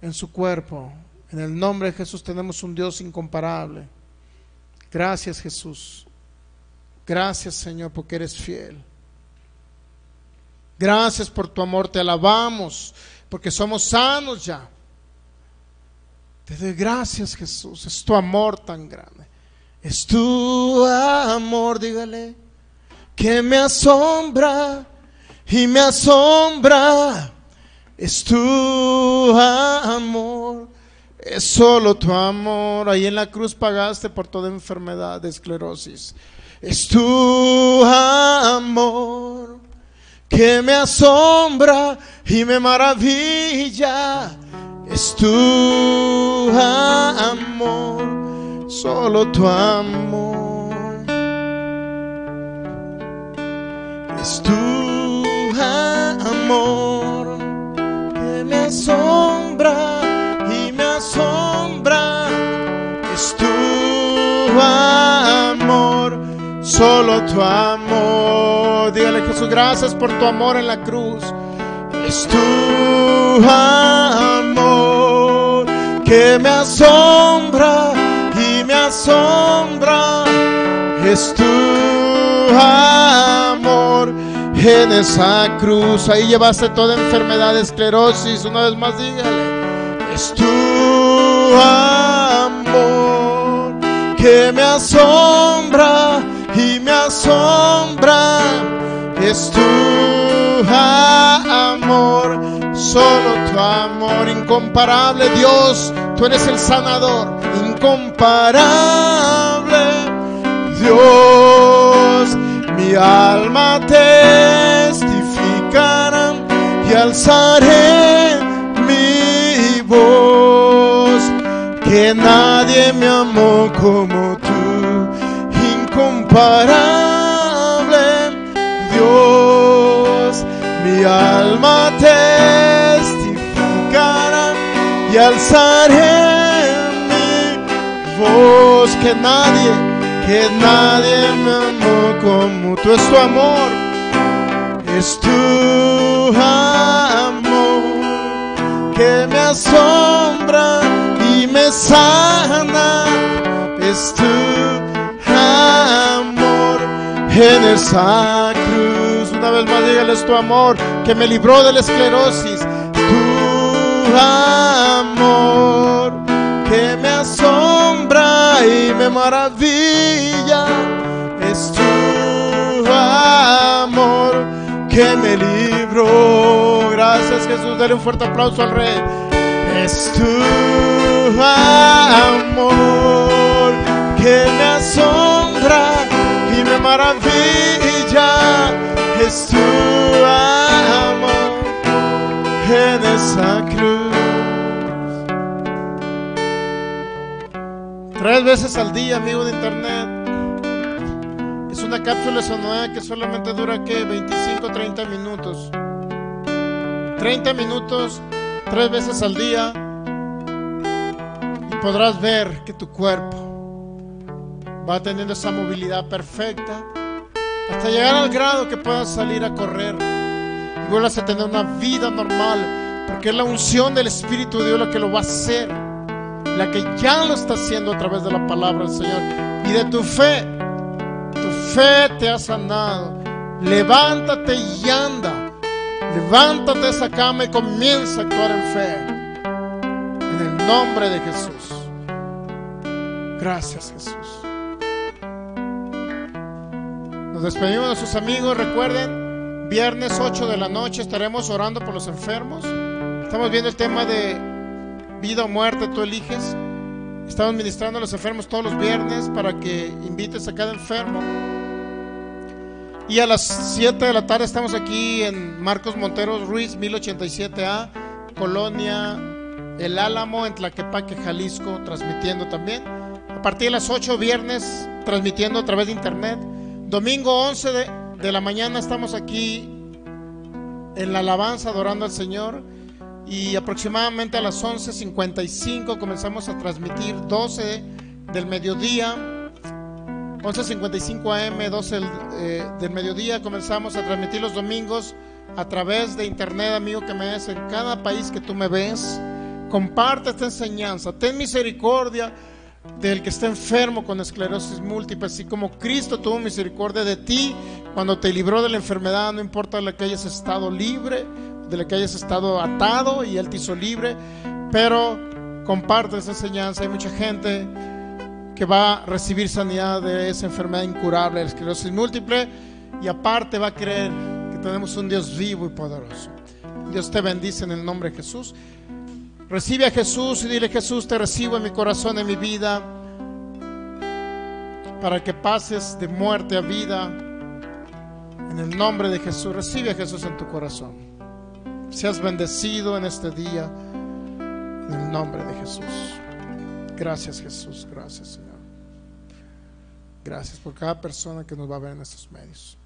en su cuerpo, en el nombre de Jesús tenemos un Dios incomparable. Gracias Jesús. Gracias Señor porque eres fiel. Gracias por tu amor, te alabamos porque somos sanos ya. Te doy gracias Jesús, es tu amor tan grande. Es tu amor, dígale, que me asombra y me asombra. Es tu amor es solo tu amor. Ahí en la cruz pagaste por toda enfermedad esclerosis. Es tu amor que me asombra y me maravilla. Es tu amor, solo tu amor. Es tu amor que me asombra amor, solo tu amor. Dígale Jesús, gracias por tu amor en la cruz. Es tu amor que me asombra y me asombra. Es tu amor en esa cruz. Ahí llevaste toda enfermedad, esclerosis. Una vez más, dígale. Es tu amor que me asombra y me asombra es tu amor, solo tu amor incomparable, Dios, tú eres el sanador, incomparable, Dios, mi alma testificará y alzaré me amó como tú, incomparable Dios. Mi alma testificará y alzaré mi voz que nadie, que nadie me amó como tú. Es tu amor, es tu amor que me asombra sana es tu amor en esa cruz. Una vez más, es tu amor que me libró de la esclerosis. Tu amor que me asombra y me maravilla es tu amor que me libró. Gracias Jesús, dale un fuerte aplauso al Rey. Es tu amor que me asombra y me maravilla es tu amor en esa cruz. Tres veces al día, amigo de internet. Es una cápsula sonora que solamente dura que 25, 30 minutos. 30 minutos, tres veces al día podrás ver que tu cuerpo va teniendo esa movilidad perfecta hasta llegar al grado que puedas salir a correr y vuelvas a tener una vida normal, porque es la unción del Espíritu de Dios la que lo va a hacer, la que ya lo está haciendo a través de la palabra del Señor y de tu fe. Tu fe te ha sanado. Levántate y anda. Levántate de esa cama y comienza a actuar en fe nombre de Jesús. Gracias Jesús. Nos despedimos de sus amigos. Recuerden, viernes 8 de la noche estaremos orando por los enfermos. Estamos viendo el tema de vida o muerte, tú eliges. Estamos ministrando a los enfermos todos los viernes para que invites a cada enfermo. Y a las 7 de la tarde estamos aquí en Marcos Monteros Ruiz, 1087A, Colonia el Álamo en Tlaquepaque, Jalisco, transmitiendo también. A partir de las 8 viernes, transmitiendo a través de internet. Domingo 11 de, la mañana estamos aquí en la alabanza adorando al Señor. Y aproximadamente a las 11.55 comenzamos a transmitir 12 del mediodía. 11.55 am, 12 del mediodía, comenzamos a transmitir los domingos a través de internet, amigo que me ves en cada país que tú me ves comparte esta enseñanza. Ten misericordia del que está enfermo con esclerosis múltiple, así como Cristo tuvo misericordia de ti cuando te libró de la enfermedad, no importa de la que hayas estado libre, de la que hayas estado atado y Él te hizo libre, pero comparte esa enseñanza. Hay mucha gente que va a recibir sanidad de esa enfermedad incurable, la esclerosis múltiple, y aparte va a creer que tenemos un Dios vivo y poderoso. Dios te bendice en el nombre de Jesús. Recibe a Jesús y dile, Jesús, te recibo en mi corazón, en mi vida, para que pases de muerte a vida. En el nombre de Jesús, recibe a Jesús en tu corazón. Seas bendecido en este día, en el nombre de Jesús. Gracias Jesús, gracias Señor. Gracias por cada persona que nos va a ver en estos medios.